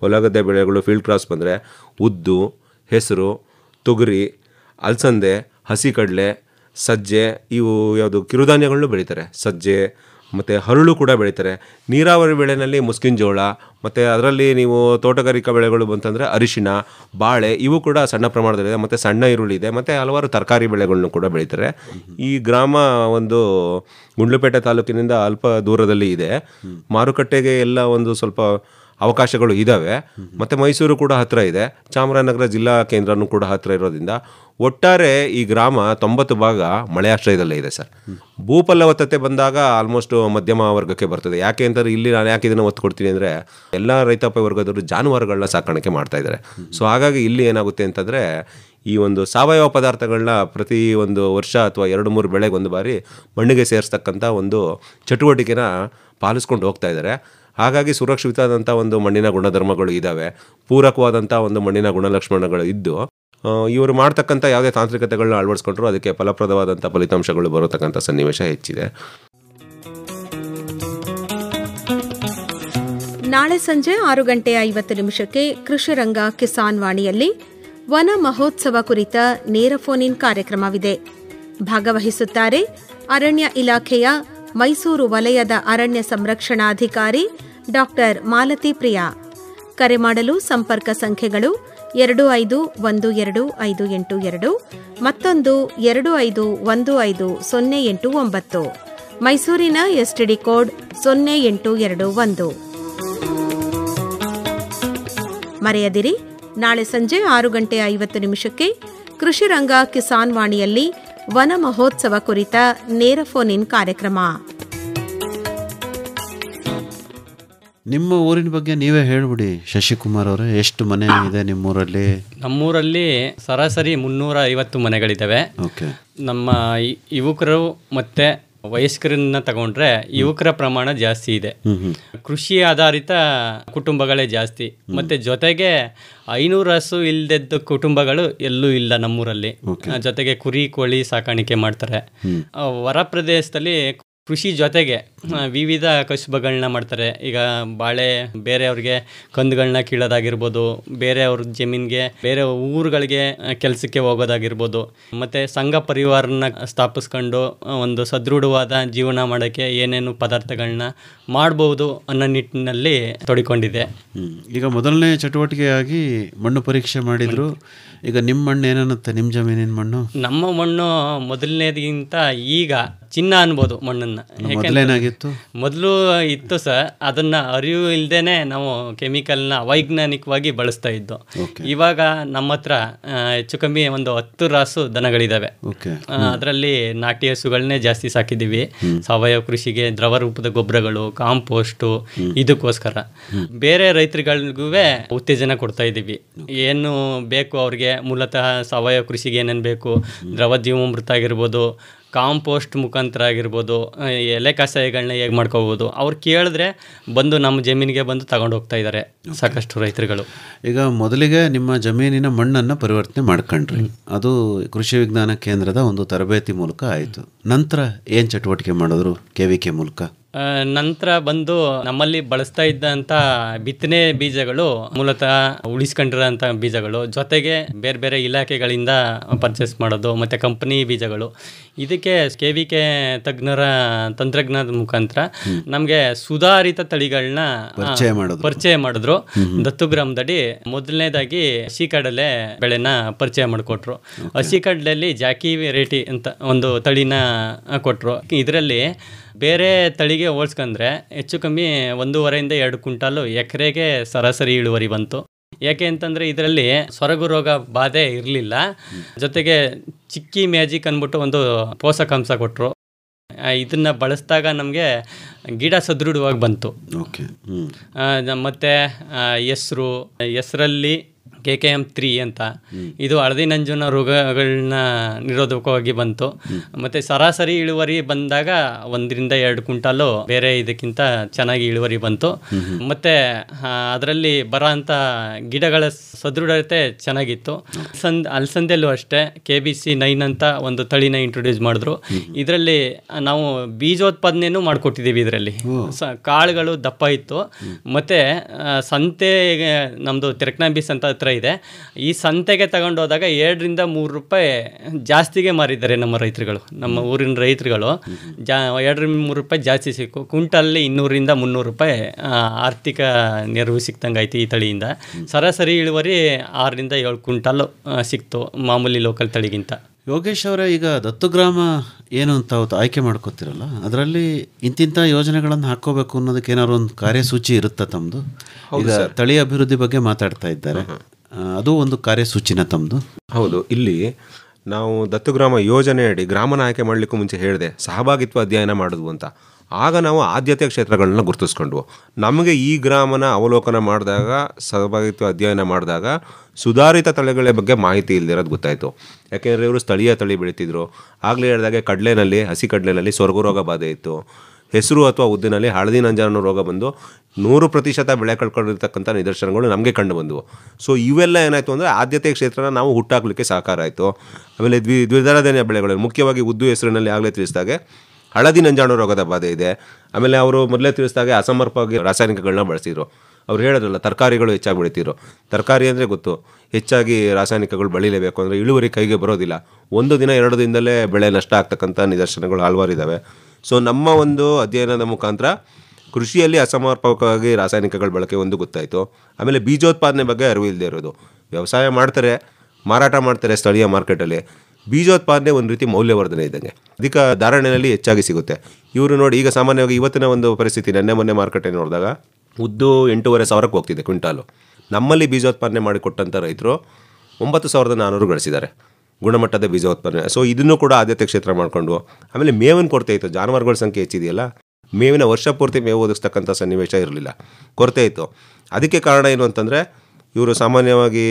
ಹೊಲಗದ್ದೆ ಬೆಳೆಗಳು ಫೀಲ್ಡ್ ಕ್ರಾಸ್ ಬಂದರೆ ಉದ್ದು ಹೆಸರು ತೊಗರಿ ಅಲಸಂದೆ ಹಸಿ ಕಡಲೆ ಸಜ್ಜೆ ಇವು ಯಾವುದು ಕಿರುಧಾನ್ಯಗಳನ್ನು ಬೆಳೀತಾರೆ ಸಜ್ಜೆ ಮತ್ತು ಹರಳು ಕೂಡ ಬೆಳೀತಾರೆ ನೀರಾವರಿ ಬೆಳೆಯಲ್ಲಿ ಮುಸ್ಕಿನ ಜೋಳ ಮತ್ತು ಅದರಲ್ಲಿ ನೀವು ತೋಟಗಾರಿಕಾ ಬೆಳೆಗಳು ಬಂತಂದರೆ ಅರಿಶಿನ ಬಾಳೆ ಇವು ಕೂಡ ಸಣ್ಣ ಪ್ರಮಾಣದಲ್ಲಿದೆ ಮತ್ತು ಸಣ್ಣ ಈರುಳ್ಳಿ ಇದೆ ಮತ್ತು ಹಲವಾರು ತರಕಾರಿ ಬೆಳೆಗಳನ್ನು ಕೂಡ ಬೆಳೀತಾರೆ ಈ ಗ್ರಾಮ ಒಂದು ಗುಂಡ್ಲುಪೇಟೆ ತಾಲೂಕಿನಿಂದ ಅಲ್ಪ ದೂರದಲ್ಲಿ ಇದೆ ಮಾರುಕಟ್ಟೆಗೆ ಎಲ್ಲ ಒಂದು ಸ್ವಲ್ಪ ಅವಕಾಶಗಳು ಇದ್ದಾವೆ ಮತ್ತು ಮೈಸೂರು ಕೂಡ ಹತ್ತಿರ ಇದೆ ಚಾಮರಾಜನಗರ ಜಿಲ್ಲಾ ಕೇಂದ್ರನೂ ಕೂಡ ಹತ್ತಿರ ಇರೋದ್ರಿಂದ ಒಟ್ಟಾರೆ ಈ ಗ್ರಾಮ ತೊಂಬತ್ತು ಭಾಗ ಮಳೆಯಾಶ್ರಯದಲ್ಲೇ ಇದೆ ಸರ್ ಭೂಪಲ್ಲವತ್ತತೆ ಬಂದಾಗ ಆಲ್ಮೋಸ್ಟ್ ಮಧ್ಯಮ ವರ್ಗಕ್ಕೆ ಬರ್ತದೆ ಯಾಕೆ ಅಂತಂದರೆ ಇಲ್ಲಿ ನಾನು ಯಾಕೆ ಇದನ್ನು ಒತ್ತು ಕೊಡ್ತೀನಿ ಅಂದರೆ ಎಲ್ಲ ರೈತಾಪ ವರ್ಗದವರು ಜಾನುವಾರುಗಳನ್ನ ಸಾಕಾಣಿಕೆ ಮಾಡ್ತಾ ಇದ್ದಾರೆ ಸೊ ಹಾಗಾಗಿ ಇಲ್ಲಿ ಏನಾಗುತ್ತೆ ಅಂತಂದರೆ ಈ ಒಂದು ಸಾವಯವ ಪದಾರ್ಥಗಳನ್ನ ಪ್ರತಿ ಒಂದು ವರ್ಷ ಅಥವಾ ಎರಡು ಮೂರು ಬೆಳೆಗೆ ಒಂದು ಬಾರಿ ಮಣ್ಣಿಗೆ ಸೇರಿಸ್ತಕ್ಕಂಥ ಒಂದು ಚಟುವಟಿಕೆನ ಪಾಲಿಸ್ಕೊಂಡು ಹೋಗ್ತಾ ಇದ್ದಾರೆ ಹಾಗಾಗಿ ಸುರಕ್ಷಿತವಾದಂಥ ಒಂದು ಮಣ್ಣಿನ ಗುಣಧರ್ಮಗಳು ಇದ್ದಾವೆ ಪೂರಕವಾದಂಥ ಒಂದು ಮಣ್ಣಿನ ಗುಣಲಕ್ಷಣಗಳು ಇದ್ದು ಇವರು ಮಾಡ್ತಕ್ಕಂಥ ಯಾವುದೇ ತಾಂತ್ರಿಕತೆಗಳನ್ನ ಅಳವಡಿಸ್ಕೊಂಡ್ರು ಅದಕ್ಕೆ ಫಲಪ್ರದವಾದಂಥ ಫಲಿತಾಂಶಗಳು ಬರತಕ್ಕಂಥ ಸನ್ನಿವೇಶ ಹೆಚ್ಚಿದೆ ನಾಳೆ ಸಂಜೆ ಆರು ಗಂಟೆ ಐವತ್ತು ನಿಮಿಷಕ್ಕೆ ಕೃಷಿರಂಗ ಕಿಸಾನ್ ವಾಣಿಯಲ್ಲಿ ವನ ಮಹೋತ್ಸವ ಕುರಿತ ನೇರ ಫೋನ್ ಇನ್ ಕಾರ್ಯಕ್ರಮವಿದೆ ಭಾಗವಹಿಸುತ್ತಾರೆ ಅರಣ್ಯ ಇಲಾಖೆಯ ಮೈಸೂರು ವಲಯದ ಅರಣ್ಯ ಸಂರಕ್ಷಣಾಧಿಕಾರಿ ಡಾಕ್ಟರ್ ಮಾಲತಿ ಪ್ರಿಯಾ ಕರೆ ಮಾಡಲು ಸಂಪರ್ಕ ಸಂಖ್ಯೆಗಳು ಎರಡು ಐದು ಒಂದು ಎರಡು ಐದು ಎಂಟು ಎರಡು ಮತ್ತೊಂದು ಎರಡು ಐದು ಒಂದು ಐದು ಸೊನ್ನೆ ಎಂಟು ಒಂಬತ್ತು ಮೈಸೂರಿನ ಎಸ್ಟಿಡಿ ಕೋಡ್ ಸೊನ್ನೆ ಎಂಟು ಎರಡು ಒಂದು ಮರೆಯದಿರಿ ನಾಳೆ ಸಂಜೆ ಆರು ಗಂಟೆ ಐವತ್ತು ನಿಮಿಷಕ್ಕೆ ಕೃಷಿರಂಗ ಕಿಸಾನ್ ವಾಣಿಯಲ್ಲಿ ವನ ಮಹೋತ್ಸವ ಕುರಿತ ನೇರ ಫೋನ್ ಕಾರ್ಯಕ್ರಮ ನಿಮ್ಮ ಊರಿನ ಬಗ್ಗೆ ನೀವೇ ಹೇಳ್ಬಿಡಿ ಶಶಿಕುಮಾರ್ ಅವರು ಎಷ್ಟು ಮನೆ ಇದೆ ನಿಮ್ಮೂರಲ್ಲಿ ನಮ್ಮೂರಲ್ಲಿ ಸರಾಸರಿ ಮುನ್ನೂರ ಐವತ್ತು ಮನೆಗಳಿದ್ದಾವೆ ನಮ್ಮ ಯುವಕರು ಮತ್ತೆ ವಯಸ್ಕರನ್ನ ತಗೊಂಡ್ರೆ ಯುವಕರ ಪ್ರಮಾಣ ಜಾಸ್ತಿ ಇದೆ ಕೃಷಿ ಆಧಾರಿತ ಕುಟುಂಬಗಳೇ ಜಾಸ್ತಿ ಮತ್ತೆ ಜೊತೆಗೆ ಐನೂರು ಹಸು ಇಲ್ದದ್ದು ಕುಟುಂಬಗಳು ಎಲ್ಲೂ ಇಲ್ಲ ನಮ್ಮೂರಲ್ಲಿ ಜೊತೆಗೆ ಕುರಿ ಕೋಳಿ ಸಾಕಾಣಿಕೆ ಮಾಡ್ತಾರೆ ಹೊರ ಪ್ರದೇಶದಲ್ಲಿ ಕೃಷಿ ಜೊತೆಗೆ ವಿವಿಧ ಕಸುಬುಗಳನ್ನ ಮಾಡ್ತಾರೆ ಈಗ ಬಾಳೆ ಬೇರೆಯವ್ರಿಗೆ ಕಂದುಗಳನ್ನ ಕೀಳೋದಾಗಿರ್ಬೋದು ಬೇರೆಯವ್ರ ಜಮೀನಿಗೆ ಬೇರೆ ಊರುಗಳಿಗೆ ಕೆಲಸಕ್ಕೆ ಹೋಗೋದಾಗಿರ್ಬೋದು ಮತ್ತು ಸಂಘ ಪರಿವಾರನ ಸ್ಥಾಪಿಸ್ಕೊಂಡು ಒಂದು ಸದೃಢವಾದ ಜೀವನ ಮಾಡೋಕ್ಕೆ ಏನೇನು ಪದಾರ್ಥಗಳನ್ನ ಮಾಡ್ಬೋದು ಅನ್ನೋ ನಿಟ್ಟಿನಲ್ಲಿ ತೊಡಿಕೊಂಡಿದೆ ಈಗ ಮೊದಲನೇ ಚಟುವಟಿಕೆಯಾಗಿ ಮಣ್ಣು ಪರೀಕ್ಷೆ ಮಾಡಿದರು ಈಗ ನಿಮ್ಮ ಮಣ್ಣು ಏನನ್ನುತ್ತೆ ನಿಮ್ಮ ಜಮೀನಿನ ಮಣ್ಣು ನಮ್ಮ ಮಣ್ಣು ಮೊದಲನೇದಿಗಿಂತ ಈಗ ಚಿನ್ನ ಅನ್ಬೋದು ಮಣ್ಣನ್ನು ಏನಾಗಿತ್ತು ಮೊದಲು ಇತ್ತು ಸರ್ ಅದನ್ನ ಅರಿವು ಇಲ್ದೇನೆ ನಾವು ಕೆಮಿಕಲ್ನ ವೈಜ್ಞಾನಿಕವಾಗಿ ಬಳಸ್ತಾ ಇದ್ದು ಇವಾಗ ನಮ್ಮ ಹತ್ರ ಹೆಚ್ಚು ಕಮ್ಮಿ ಒಂದು ಹತ್ತು ರಾಸು ದನಗಳಿದಾವೆ ಅದರಲ್ಲಿ ನಾಟಿ ಹಸುಗಳನ್ನೇ ಜಾಸ್ತಿ ಸಾಕಿದ್ದೀವಿ ಸಾವಯವ ಕೃಷಿಗೆ ದ್ರವ ರೂಪದ ಗೊಬ್ಬರಗಳು ಕಾಂಪೋಸ್ಟು ಇದಕ್ಕೋಸ್ಕರ ಬೇರೆ ರೈತರುಗಳಿಗೂ ಉತ್ತೇಜನ ಕೊಡ್ತಾ ಇದ್ದೀವಿ ಏನು ಬೇಕು ಅವ್ರಿಗೆ ಮೂಲತಃ ಸಾವಯವ ಕೃಷಿಗೆ ಏನೇನು ಬೇಕು ದ್ರವ ಜೀವಮೃತ ಆಗಿರ್ಬೋದು ಕಾಂಪೋಸ್ಟ್ ಮುಖಾಂತರ ಆಗಿರ್ಬೋದು ಎಲೆ ಕಸಾಯಿಗಳನ್ನ ಹೇಗೆ ಮಾಡ್ಕೋಬೋದು ಅವ್ರು ಕೇಳಿದ್ರೆ ಬಂದು ನಮ್ಮ ಜಮೀನಿಗೆ ಬಂದು ತಗೊಂಡು ಹೋಗ್ತಾ ಇದ್ದಾರೆ ಸಾಕಷ್ಟು ರೈತರುಗಳು ಈಗ ಮೊದಲಿಗೆ ನಿಮ್ಮ ಜಮೀನಿನ ಮಣ್ಣನ್ನು ಪರಿವರ್ತನೆ ಮಾಡ್ಕೊಂಡ್ರಿ ಅದು ಕೃಷಿ ವಿಜ್ಞಾನ ಕೇಂದ್ರದ ಒಂದು ತರಬೇತಿ ಮೂಲಕ ಆಯಿತು ನಂತರ ಏನು ಚಟುವಟಿಕೆ ಮಾಡಿದ್ರು ಕೆ ವಿ ಕೆ ಮೂಲಕ ನಂತರ ಬಂದು ನಮ್ಮಲ್ಲಿ ಬಳಸ್ತಾ ಇದ್ದಂಥ ಬಿತ್ತನೆ ಬೀಜಗಳು ಮೂಲತಃ ಉಳಿಸ್ಕೊಂಡಿರೋಂಥ ಬೀಜಗಳು ಜೊತೆಗೆ ಬೇರೆ ಬೇರೆ ಇಲಾಖೆಗಳಿಂದ ಪರ್ಚೇಸ್ ಮಾಡೋದು ಮತ್ತು ಕಂಪ್ನಿ ಬೀಜಗಳು ಇದಕ್ಕೆ ಕೆ ವಿ ಕೆ ತಜ್ಞರ ತಂತ್ರಜ್ಞಾನದ ಮುಖಾಂತರ ನಮಗೆ ಸುಧಾರಿತ ತಳಿಗಳನ್ನ ಪರಿಚಯ ಮಾಡೋದು ಪರಿಚಯ ಮಾಡಿದ್ರು ದತ್ತು ಗ್ರಾಮದಡಿ ಮೊದಲನೇದಾಗಿ ಕಡಲೆ ಬೆಳೆನ ಪರಿಚಯ ಮಾಡಿಕೊಟ್ರು ಹಸಿ ಕಡಲೆಯಲ್ಲಿ ಜಾಕಿ ವೆರೈಟಿ ಅಂತ ಒಂದು ತಳಿನ ಕೊಟ್ಟರು ಇದರಲ್ಲಿ ಬೇರೆ ತಳಿಗೆ ಹೋಲ್ಸ್ಕೊಂಡ್ರೆ ಹೆಚ್ಚು ಕಮ್ಮಿ ಒಂದೂವರೆಯಿಂದ ಎರಡು ಕ್ವಿಂಟಾಲು ಎಕರೆಗೆ ಸರಾಸರಿ ಇಳುವರಿ ಬಂತು ಯಾಕೆ ಅಂತಂದರೆ ಇದರಲ್ಲಿ ಸೊರಗು ರೋಗ ಬಾಧೆ ಇರಲಿಲ್ಲ ಜೊತೆಗೆ ಚಿಕ್ಕಿ ಮ್ಯಾಜಿಕ್ ಅಂದ್ಬಿಟ್ಟು ಒಂದು ಪೋಷಕಾಂಶ ಕೊಟ್ಟರು ಇದನ್ನು ಬಳಸಿದಾಗ ನಮಗೆ ಗಿಡ ಸದೃಢವಾಗಿ ಬಂತು ಓಕೆ ಮತ್ತು ಹೆಸರು ಹೆಸರಲ್ಲಿ ಕೆ ಕೆ ಎಮ್ ತ್ರೀ ಅಂತ ಇದು ಹಳದಿ ನಂಜುನ ರೋಗಗಳನ್ನ ನಿರೋಧಕವಾಗಿ ಬಂತು ಮತ್ತು ಸರಾಸರಿ ಇಳುವರಿ ಬಂದಾಗ ಒಂದರಿಂದ ಎರಡು ಕ್ವಿಂಟಾಲು ಬೇರೆ ಇದಕ್ಕಿಂತ ಚೆನ್ನಾಗಿ ಇಳುವರಿ ಬಂತು ಮತ್ತು ಅದರಲ್ಲಿ ಬರೋ ಅಂತ ಗಿಡಗಳ ಸದೃಢತೆ ಚೆನ್ನಾಗಿತ್ತು ಸಂದ್ ಅಲ್ಸಂದೆಲ್ಲೂ ಅಷ್ಟೇ ಕೆ ಬಿ ಸಿ ನೈನ್ ಅಂತ ಒಂದು ತಳಿನ ಇಂಟ್ರೊಡ್ಯೂಸ್ ಮಾಡಿದ್ರು ಇದರಲ್ಲಿ ನಾವು ಬೀಜೋತ್ಪಾದನೆಯೂ ಮಾಡಿಕೊಟ್ಟಿದ್ದೀವಿ ಇದರಲ್ಲಿ ಸ ಕಾಳುಗಳು ದಪ್ಪ ಇತ್ತು ಮತ್ತು ಸಂತೆ ನಮ್ಮದು ಬೀಸ್ ಅಂತ ಇದೆ ಈ ಸಂತೆಗೆ ಹೋದಾಗ ಎರಡರಿಂದ ಮೂರು ರೂಪಾಯಿ ಜಾಸ್ತಿಗೆ ಮಾರಿದ್ದಾರೆ ನಮ್ಮ ರೈತರುಗಳು ನಮ್ಮ ಊರಿನ ರೈತರುಗಳು ಜಾ ಎರಡರಿಂದ ಮೂರು ರೂಪಾಯಿ ಜಾಸ್ತಿ ಸಿಕ್ಕು ಕುಂಟಲ್ಲಿ ಇನ್ನೂರಿಂದ ಮುನ್ನೂರು ರೂಪಾಯಿ ಆರ್ಥಿಕ ನೆರವು ಸಿಕ್ತಂಗೆ ಐತಿ ಈ ತಳಿಯಿಂದ ಸರಾಸರಿ ಇಳುವರಿ ಆರರಿಂದ ಏಳು ಕ್ವಿಂಟಾಲ್ ಸಿಕ್ತು ಮಾಮೂಲಿ ಲೋಕಲ್ ತಳಿಗಿಂತ ಯೋಗೇಶ್ ಅವರ ಈಗ ದತ್ತು ಗ್ರಾಮ ಏನು ಅಂತ ಅವತ್ತು ಆಯ್ಕೆ ಮಾಡ್ಕೋತಿರಲ್ಲ ಅದರಲ್ಲಿ ಇಂತಿಂಥ ಯೋಜನೆಗಳನ್ನು ಹಾಕೋಬೇಕು ಅನ್ನೋದಕ್ಕೆ ಏನಾದ್ರು ಒಂದು ಕಾರ್ಯಸೂಚಿ ಇರುತ್ತಾ ತಮ್ಮದು ಈಗ ತಳಿ ಅಭಿವೃದ್ಧಿ ಬಗ್ಗೆ ಮಾತಾಡ್ತಾ ಇದ್ದಾರೆ ಅದು ಒಂದು ಕಾರ್ಯಸೂಚಿನ ತಮ್ಮದು ಹೌದು ಇಲ್ಲಿ ನಾವು ದತ್ತು ದತ್ತುಗ್ರಾಮ ಯೋಜನೆಯಡಿ ಗ್ರಾಮನ ಆಯ್ಕೆ ಮಾಡಲಿಕ್ಕೂ ಮುಂಚೆ ಹೇಳಿದೆ ಸಹಭಾಗಿತ್ವ ಅಧ್ಯಯನ ಮಾಡೋದು ಅಂತ ಆಗ ನಾವು ಆದ್ಯತೆ ಕ್ಷೇತ್ರಗಳನ್ನ ಗುರುತಿಸ್ಕೊಂಡ್ವು ನಮಗೆ ಈ ಗ್ರಾಮನ ಅವಲೋಕನ ಮಾಡಿದಾಗ ಸಹಭಾಗಿತ್ವ ಅಧ್ಯಯನ ಮಾಡಿದಾಗ ಸುಧಾರಿತ ತಳಿಗಳ ಬಗ್ಗೆ ಮಾಹಿತಿ ಇಲ್ಲದಿರೋದು ಗೊತ್ತಾಯಿತು ಯಾಕೆಂದರೆ ಇವರು ಸ್ಥಳೀಯ ತಳಿ ಬೆಳೀತಿದ್ರು ಆಗಲೇ ಹೇಳಿದಾಗೆ ಕಡಲೆನಲ್ಲಿ ಹಸಿ ಕಡಲೆನಲ್ಲಿ ರೋಗ ಬಾಧೆ ಇತ್ತು ಹೆಸರು ಅಥವಾ ಉದ್ದಿನಲ್ಲಿ ಹಳದಿ ನಂಜಾನ ರೋಗ ಬಂದು ನೂರು ಪ್ರತಿಶತ ಬೆಳೆ ಕಳ್ಕೊಂಡಿರ್ತಕ್ಕಂಥ ನಿದರ್ಶನಗಳು ನಮಗೆ ಕಂಡು ಬಂದವು ಸೊ ಇವೆಲ್ಲ ಏನಾಯಿತು ಅಂದರೆ ಆದ್ಯತೆ ಕ್ಷೇತ್ರನ ನಾವು ಹುಟ್ಟಾಕ್ಲಿಕ್ಕೆ ಸಹಕಾರ ಆಯಿತು ಆಮೇಲೆ ದ್ವಿ ಧಾನ್ಯ ಬೆಳೆಗಳು ಮುಖ್ಯವಾಗಿ ಉದ್ದು ಹೆಸರಿನಲ್ಲಿ ಆಗಲೇ ತಿಳಿಸಿದಾಗೆ ಹಳದಿ ನಂಜಾಣು ರೋಗದ ಬಾಧೆ ಇದೆ ಆಮೇಲೆ ಅವರು ಮೊದಲೇ ತಿಳಿಸಿದಾಗೆ ಅಸಮರ್ಪವಾಗಿ ರಾಸಾಯನಿಕಗಳನ್ನ ಬಳಸಿದ್ರು ಅವ್ರು ಹೇಳೋದಲ್ಲ ತರಕಾರಿಗಳು ಹೆಚ್ಚಾಗಿ ಬೆಳಿತಿದ್ರು ತರಕಾರಿ ಅಂದರೆ ಗೊತ್ತು ಹೆಚ್ಚಾಗಿ ರಾಸಾಯನಿಕಗಳು ಬೆಳಿಲೇಬೇಕು ಅಂದರೆ ಇಳುವರಿ ಕೈಗೆ ಬರೋದಿಲ್ಲ ಒಂದು ದಿನ ಎರಡು ದಿನದಲ್ಲೇ ಬೆಳೆ ನಷ್ಟ ಆಗ್ತಕ್ಕಂಥ ನಿದರ್ಶನಗಳು ಹಲವಾರು ಇದ್ದಾವೆ ಸೊ ನಮ್ಮ ಒಂದು ಅಧ್ಯಯನದ ಮುಖಾಂತರ ಕೃಷಿಯಲ್ಲಿ ಅಸಮರ್ಪಕವಾಗಿ ರಾಸಾಯನಿಕಗಳ ಬಳಕೆ ಒಂದು ಗೊತ್ತಾಯಿತು ಆಮೇಲೆ ಬೀಜೋತ್ಪಾದನೆ ಬಗ್ಗೆ ಅರಿವು ಇಲ್ಲದೆ ಇರೋದು ವ್ಯವಸಾಯ ಮಾಡ್ತಾರೆ ಮಾರಾಟ ಮಾಡ್ತಾರೆ ಸ್ಥಳೀಯ ಮಾರ್ಕೆಟಲ್ಲಿ ಬೀಜೋತ್ಪಾದನೆ ಒಂದು ರೀತಿ ಮೌಲ್ಯವರ್ಧನೆ ಇದ್ದಂಗೆ ಅಧಿಕ ಧಾರಣೆಯಲ್ಲಿ ಹೆಚ್ಚಾಗಿ ಸಿಗುತ್ತೆ ಇವರು ನೋಡಿ ಈಗ ಸಾಮಾನ್ಯವಾಗಿ ಇವತ್ತಿನ ಒಂದು ಪರಿಸ್ಥಿತಿ ನೆನ್ನೆ ಮೊನ್ನೆ ಮಾರ್ಕೆಟೇ ನೋಡಿದಾಗ ಉದ್ದು ಎಂಟೂವರೆ ಸಾವಿರಕ್ಕೆ ಹೋಗ್ತಿದೆ ಕ್ವಿಂಟಾಲು ನಮ್ಮಲ್ಲಿ ಬೀಜೋತ್ಪಾದನೆ ಮಾಡಿಕೊಟ್ಟಂಥ ರೈತರು ಒಂಬತ್ತು ಸಾವಿರದ ನಾನ್ನೂರು ಗಳಿಸಿದ್ದಾರೆ ಗುಣಮಟ್ಟದ ಬೀಜ ಉತ್ಪಾದನೆ ಸೊ ಇದನ್ನು ಕೂಡ ಆದ್ಯತೆ ಕ್ಷೇತ್ರ ಮಾಡಿಕೊಂಡು ಆಮೇಲೆ ಮೇವಿನ ಕೊರತೆ ಇತ್ತು ಜಾನುವಾರುಗಳ ಸಂಖ್ಯೆ ಹೆಚ್ಚಿದೆಯಲ್ಲ ಮೇವಿನ ವರ್ಷ ಪೂರ್ತಿ ಮೇವು ಒದಗಿಸ್ತಕ್ಕಂಥ ಸನ್ನಿವೇಶ ಇರಲಿಲ್ಲ ಕೊರತೆ ಇತ್ತು ಅದಕ್ಕೆ ಕಾರಣ ಏನು ಅಂತಂದರೆ ಇವರು ಸಾಮಾನ್ಯವಾಗಿ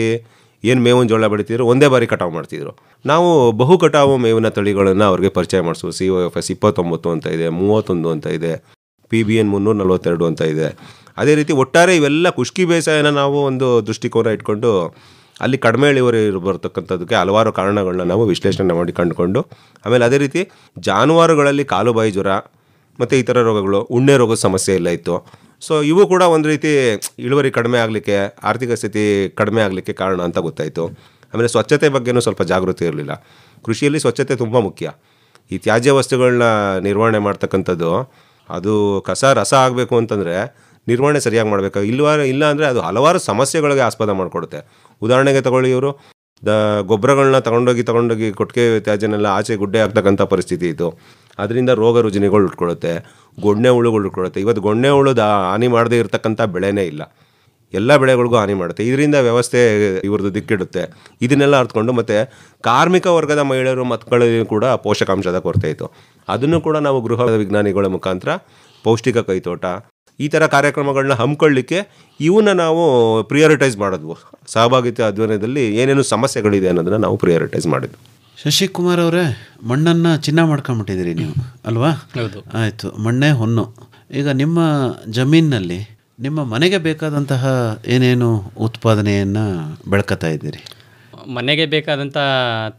ಏನು ಮೇವಿನ ಜೋಳ ಬೆಳಿತಿದ್ರು ಒಂದೇ ಬಾರಿ ಕಟಾವು ಮಾಡ್ತಿದ್ರು ನಾವು ಬಹು ಕಟಾವು ಮೇವಿನ ತಳಿಗಳನ್ನು ಅವ್ರಿಗೆ ಪರಿಚಯ ಮಾಡಿಸೋ ಸಿ ಓ ಎಫ್ ಎಸ್ ಇಪ್ಪತ್ತೊಂಬತ್ತು ಅಂತ ಇದೆ ಮೂವತ್ತೊಂದು ಅಂತ ಇದೆ ಪಿ ಬಿ ಎನ್ ಮುನ್ನೂರ ನಲವತ್ತೆರಡು ಅಂತ ಇದೆ ಅದೇ ರೀತಿ ಒಟ್ಟಾರೆ ಇವೆಲ್ಲ ಖುಷ್ಕಿ ಬೇಸಾಯನ ನಾವು ಒಂದು ದೃಷ್ಟಿಕೋನ ಇಟ್ಕೊಂಡು ಅಲ್ಲಿ ಕಡಿಮೆ ಇಳುವರಿ ಬರ್ತಕ್ಕಂಥದ್ದಕ್ಕೆ ಹಲವಾರು ಕಾರಣಗಳನ್ನ ನಾವು ವಿಶ್ಲೇಷಣೆ ಮಾಡಿ ಕಂಡುಕೊಂಡು ಆಮೇಲೆ ಅದೇ ರೀತಿ ಜಾನುವಾರುಗಳಲ್ಲಿ ಕಾಲುಬಾಯಿ ಜ್ವರ ಮತ್ತು ಇತರ ರೋಗಗಳು ಉಣ್ಣೆ ರೋಗದ ಸಮಸ್ಯೆ ಎಲ್ಲ ಇತ್ತು ಸೊ ಇವು ಕೂಡ ಒಂದು ರೀತಿ ಇಳುವರಿ ಕಡಿಮೆ ಆಗಲಿಕ್ಕೆ ಆರ್ಥಿಕ ಸ್ಥಿತಿ ಕಡಿಮೆ ಆಗಲಿಕ್ಕೆ ಕಾರಣ ಅಂತ ಗೊತ್ತಾಯಿತು ಆಮೇಲೆ ಸ್ವಚ್ಛತೆ ಬಗ್ಗೆನೂ ಸ್ವಲ್ಪ ಜಾಗೃತಿ ಇರಲಿಲ್ಲ ಕೃಷಿಯಲ್ಲಿ ಸ್ವಚ್ಛತೆ ತುಂಬ ಮುಖ್ಯ ಈ ತ್ಯಾಜ್ಯ ವಸ್ತುಗಳನ್ನ ನಿರ್ವಹಣೆ ಮಾಡ್ತಕ್ಕಂಥದ್ದು ಅದು ಕಸ ರಸ ಆಗಬೇಕು ಅಂತಂದರೆ ನಿರ್ವಹಣೆ ಸರಿಯಾಗಿ ಮಾಡಬೇಕು ಇಲ್ಲವ ಇಲ್ಲ ಅಂದರೆ ಅದು ಹಲವಾರು ಸಮಸ್ಯೆಗಳಿಗೆ ಆಸ್ಪದ ಮಾಡಿಕೊಡುತ್ತೆ ಉದಾಹರಣೆಗೆ ತಗೊಳ್ಳಿ ಇವರು ದ ಗೊಬ್ಬರಗಳನ್ನ ತಗೊಂಡೋಗಿ ತಗೊಂಡೋಗಿ ಕೊಟ್ಟಿಗೆ ತ್ಯಾಜ್ಯನೆಲ್ಲ ಆಚೆ ಗುಡ್ಡೆ ಆಗ್ತಕ್ಕಂಥ ಪರಿಸ್ಥಿತಿ ಇತ್ತು ಅದರಿಂದ ರೋಗ ರುಜಿನಿಗಳು ಉಟ್ಕೊಳ್ಳುತ್ತೆ ಗೊಣ್ಣೆ ಹುಳುಗಳು ಉಟ್ಕೊಳ್ಳುತ್ತೆ ಇವತ್ತು ಗೊಣ್ಣೆ ಹುಳುದ ಹಾನಿ ಮಾಡದೇ ಇರತಕ್ಕಂಥ ಬೆಳೆನೇ ಇಲ್ಲ ಎಲ್ಲ ಬೆಳೆಗಳಿಗೂ ಹಾನಿ ಮಾಡುತ್ತೆ ಇದರಿಂದ ವ್ಯವಸ್ಥೆ ಇವ್ರದ್ದು ದಿಕ್ಕಿಡುತ್ತೆ ಇದನ್ನೆಲ್ಲ ಅರ್ಥಕೊಂಡು ಮತ್ತು ಕಾರ್ಮಿಕ ವರ್ಗದ ಮಹಿಳೆಯರು ಮಕ್ಕಳಿಗೂ ಕೂಡ ಪೋಷಕಾಂಶದ ಕೊರತೆ ಇತ್ತು ಅದನ್ನು ಕೂಡ ನಾವು ಗೃಹ ವಿಜ್ಞಾನಿಗಳ ಮುಖಾಂತರ ಪೌಷ್ಟಿಕ ಕೈತೋಟ ಈ ಥರ ಕಾರ್ಯಕ್ರಮಗಳನ್ನ ಹಮ್ಮಿಕೊಳ್ಳಿಕ್ಕೆ ಇವನ್ನ ನಾವು ಪ್ರಿಯಾರಿಟೈಸ್ ಮಾಡಿದ್ವು ಸಹಭಾಗಿತ್ವ ಅಧ್ಯಯನದಲ್ಲಿ ಏನೇನು ಸಮಸ್ಯೆಗಳಿದೆ ಅನ್ನೋದನ್ನು ನಾವು ಪ್ರಿಯಾರಿಟೈಸ್ ಮಾಡಿದ್ವಿ ಶಶಿಕುಮಾರ್ ಅವರೇ ಮಣ್ಣನ್ನು ಚಿನ್ನ ಮಾಡ್ಕೊಂಬಿಟ್ಟಿದ್ದೀರಿ ನೀವು ಅಲ್ವಾ ಹೌದು ಆಯಿತು ಮಣ್ಣೇ ಹೊನ್ನು ಈಗ ನಿಮ್ಮ ಜಮೀನಿನಲ್ಲಿ ನಿಮ್ಮ ಮನೆಗೆ ಬೇಕಾದಂತಹ ಏನೇನು ಉತ್ಪಾದನೆಯನ್ನು ಬೆಳ್ಕೊತಾ ಇದ್ದೀರಿ ಮನೆಗೆ ಬೇಕಾದಂಥ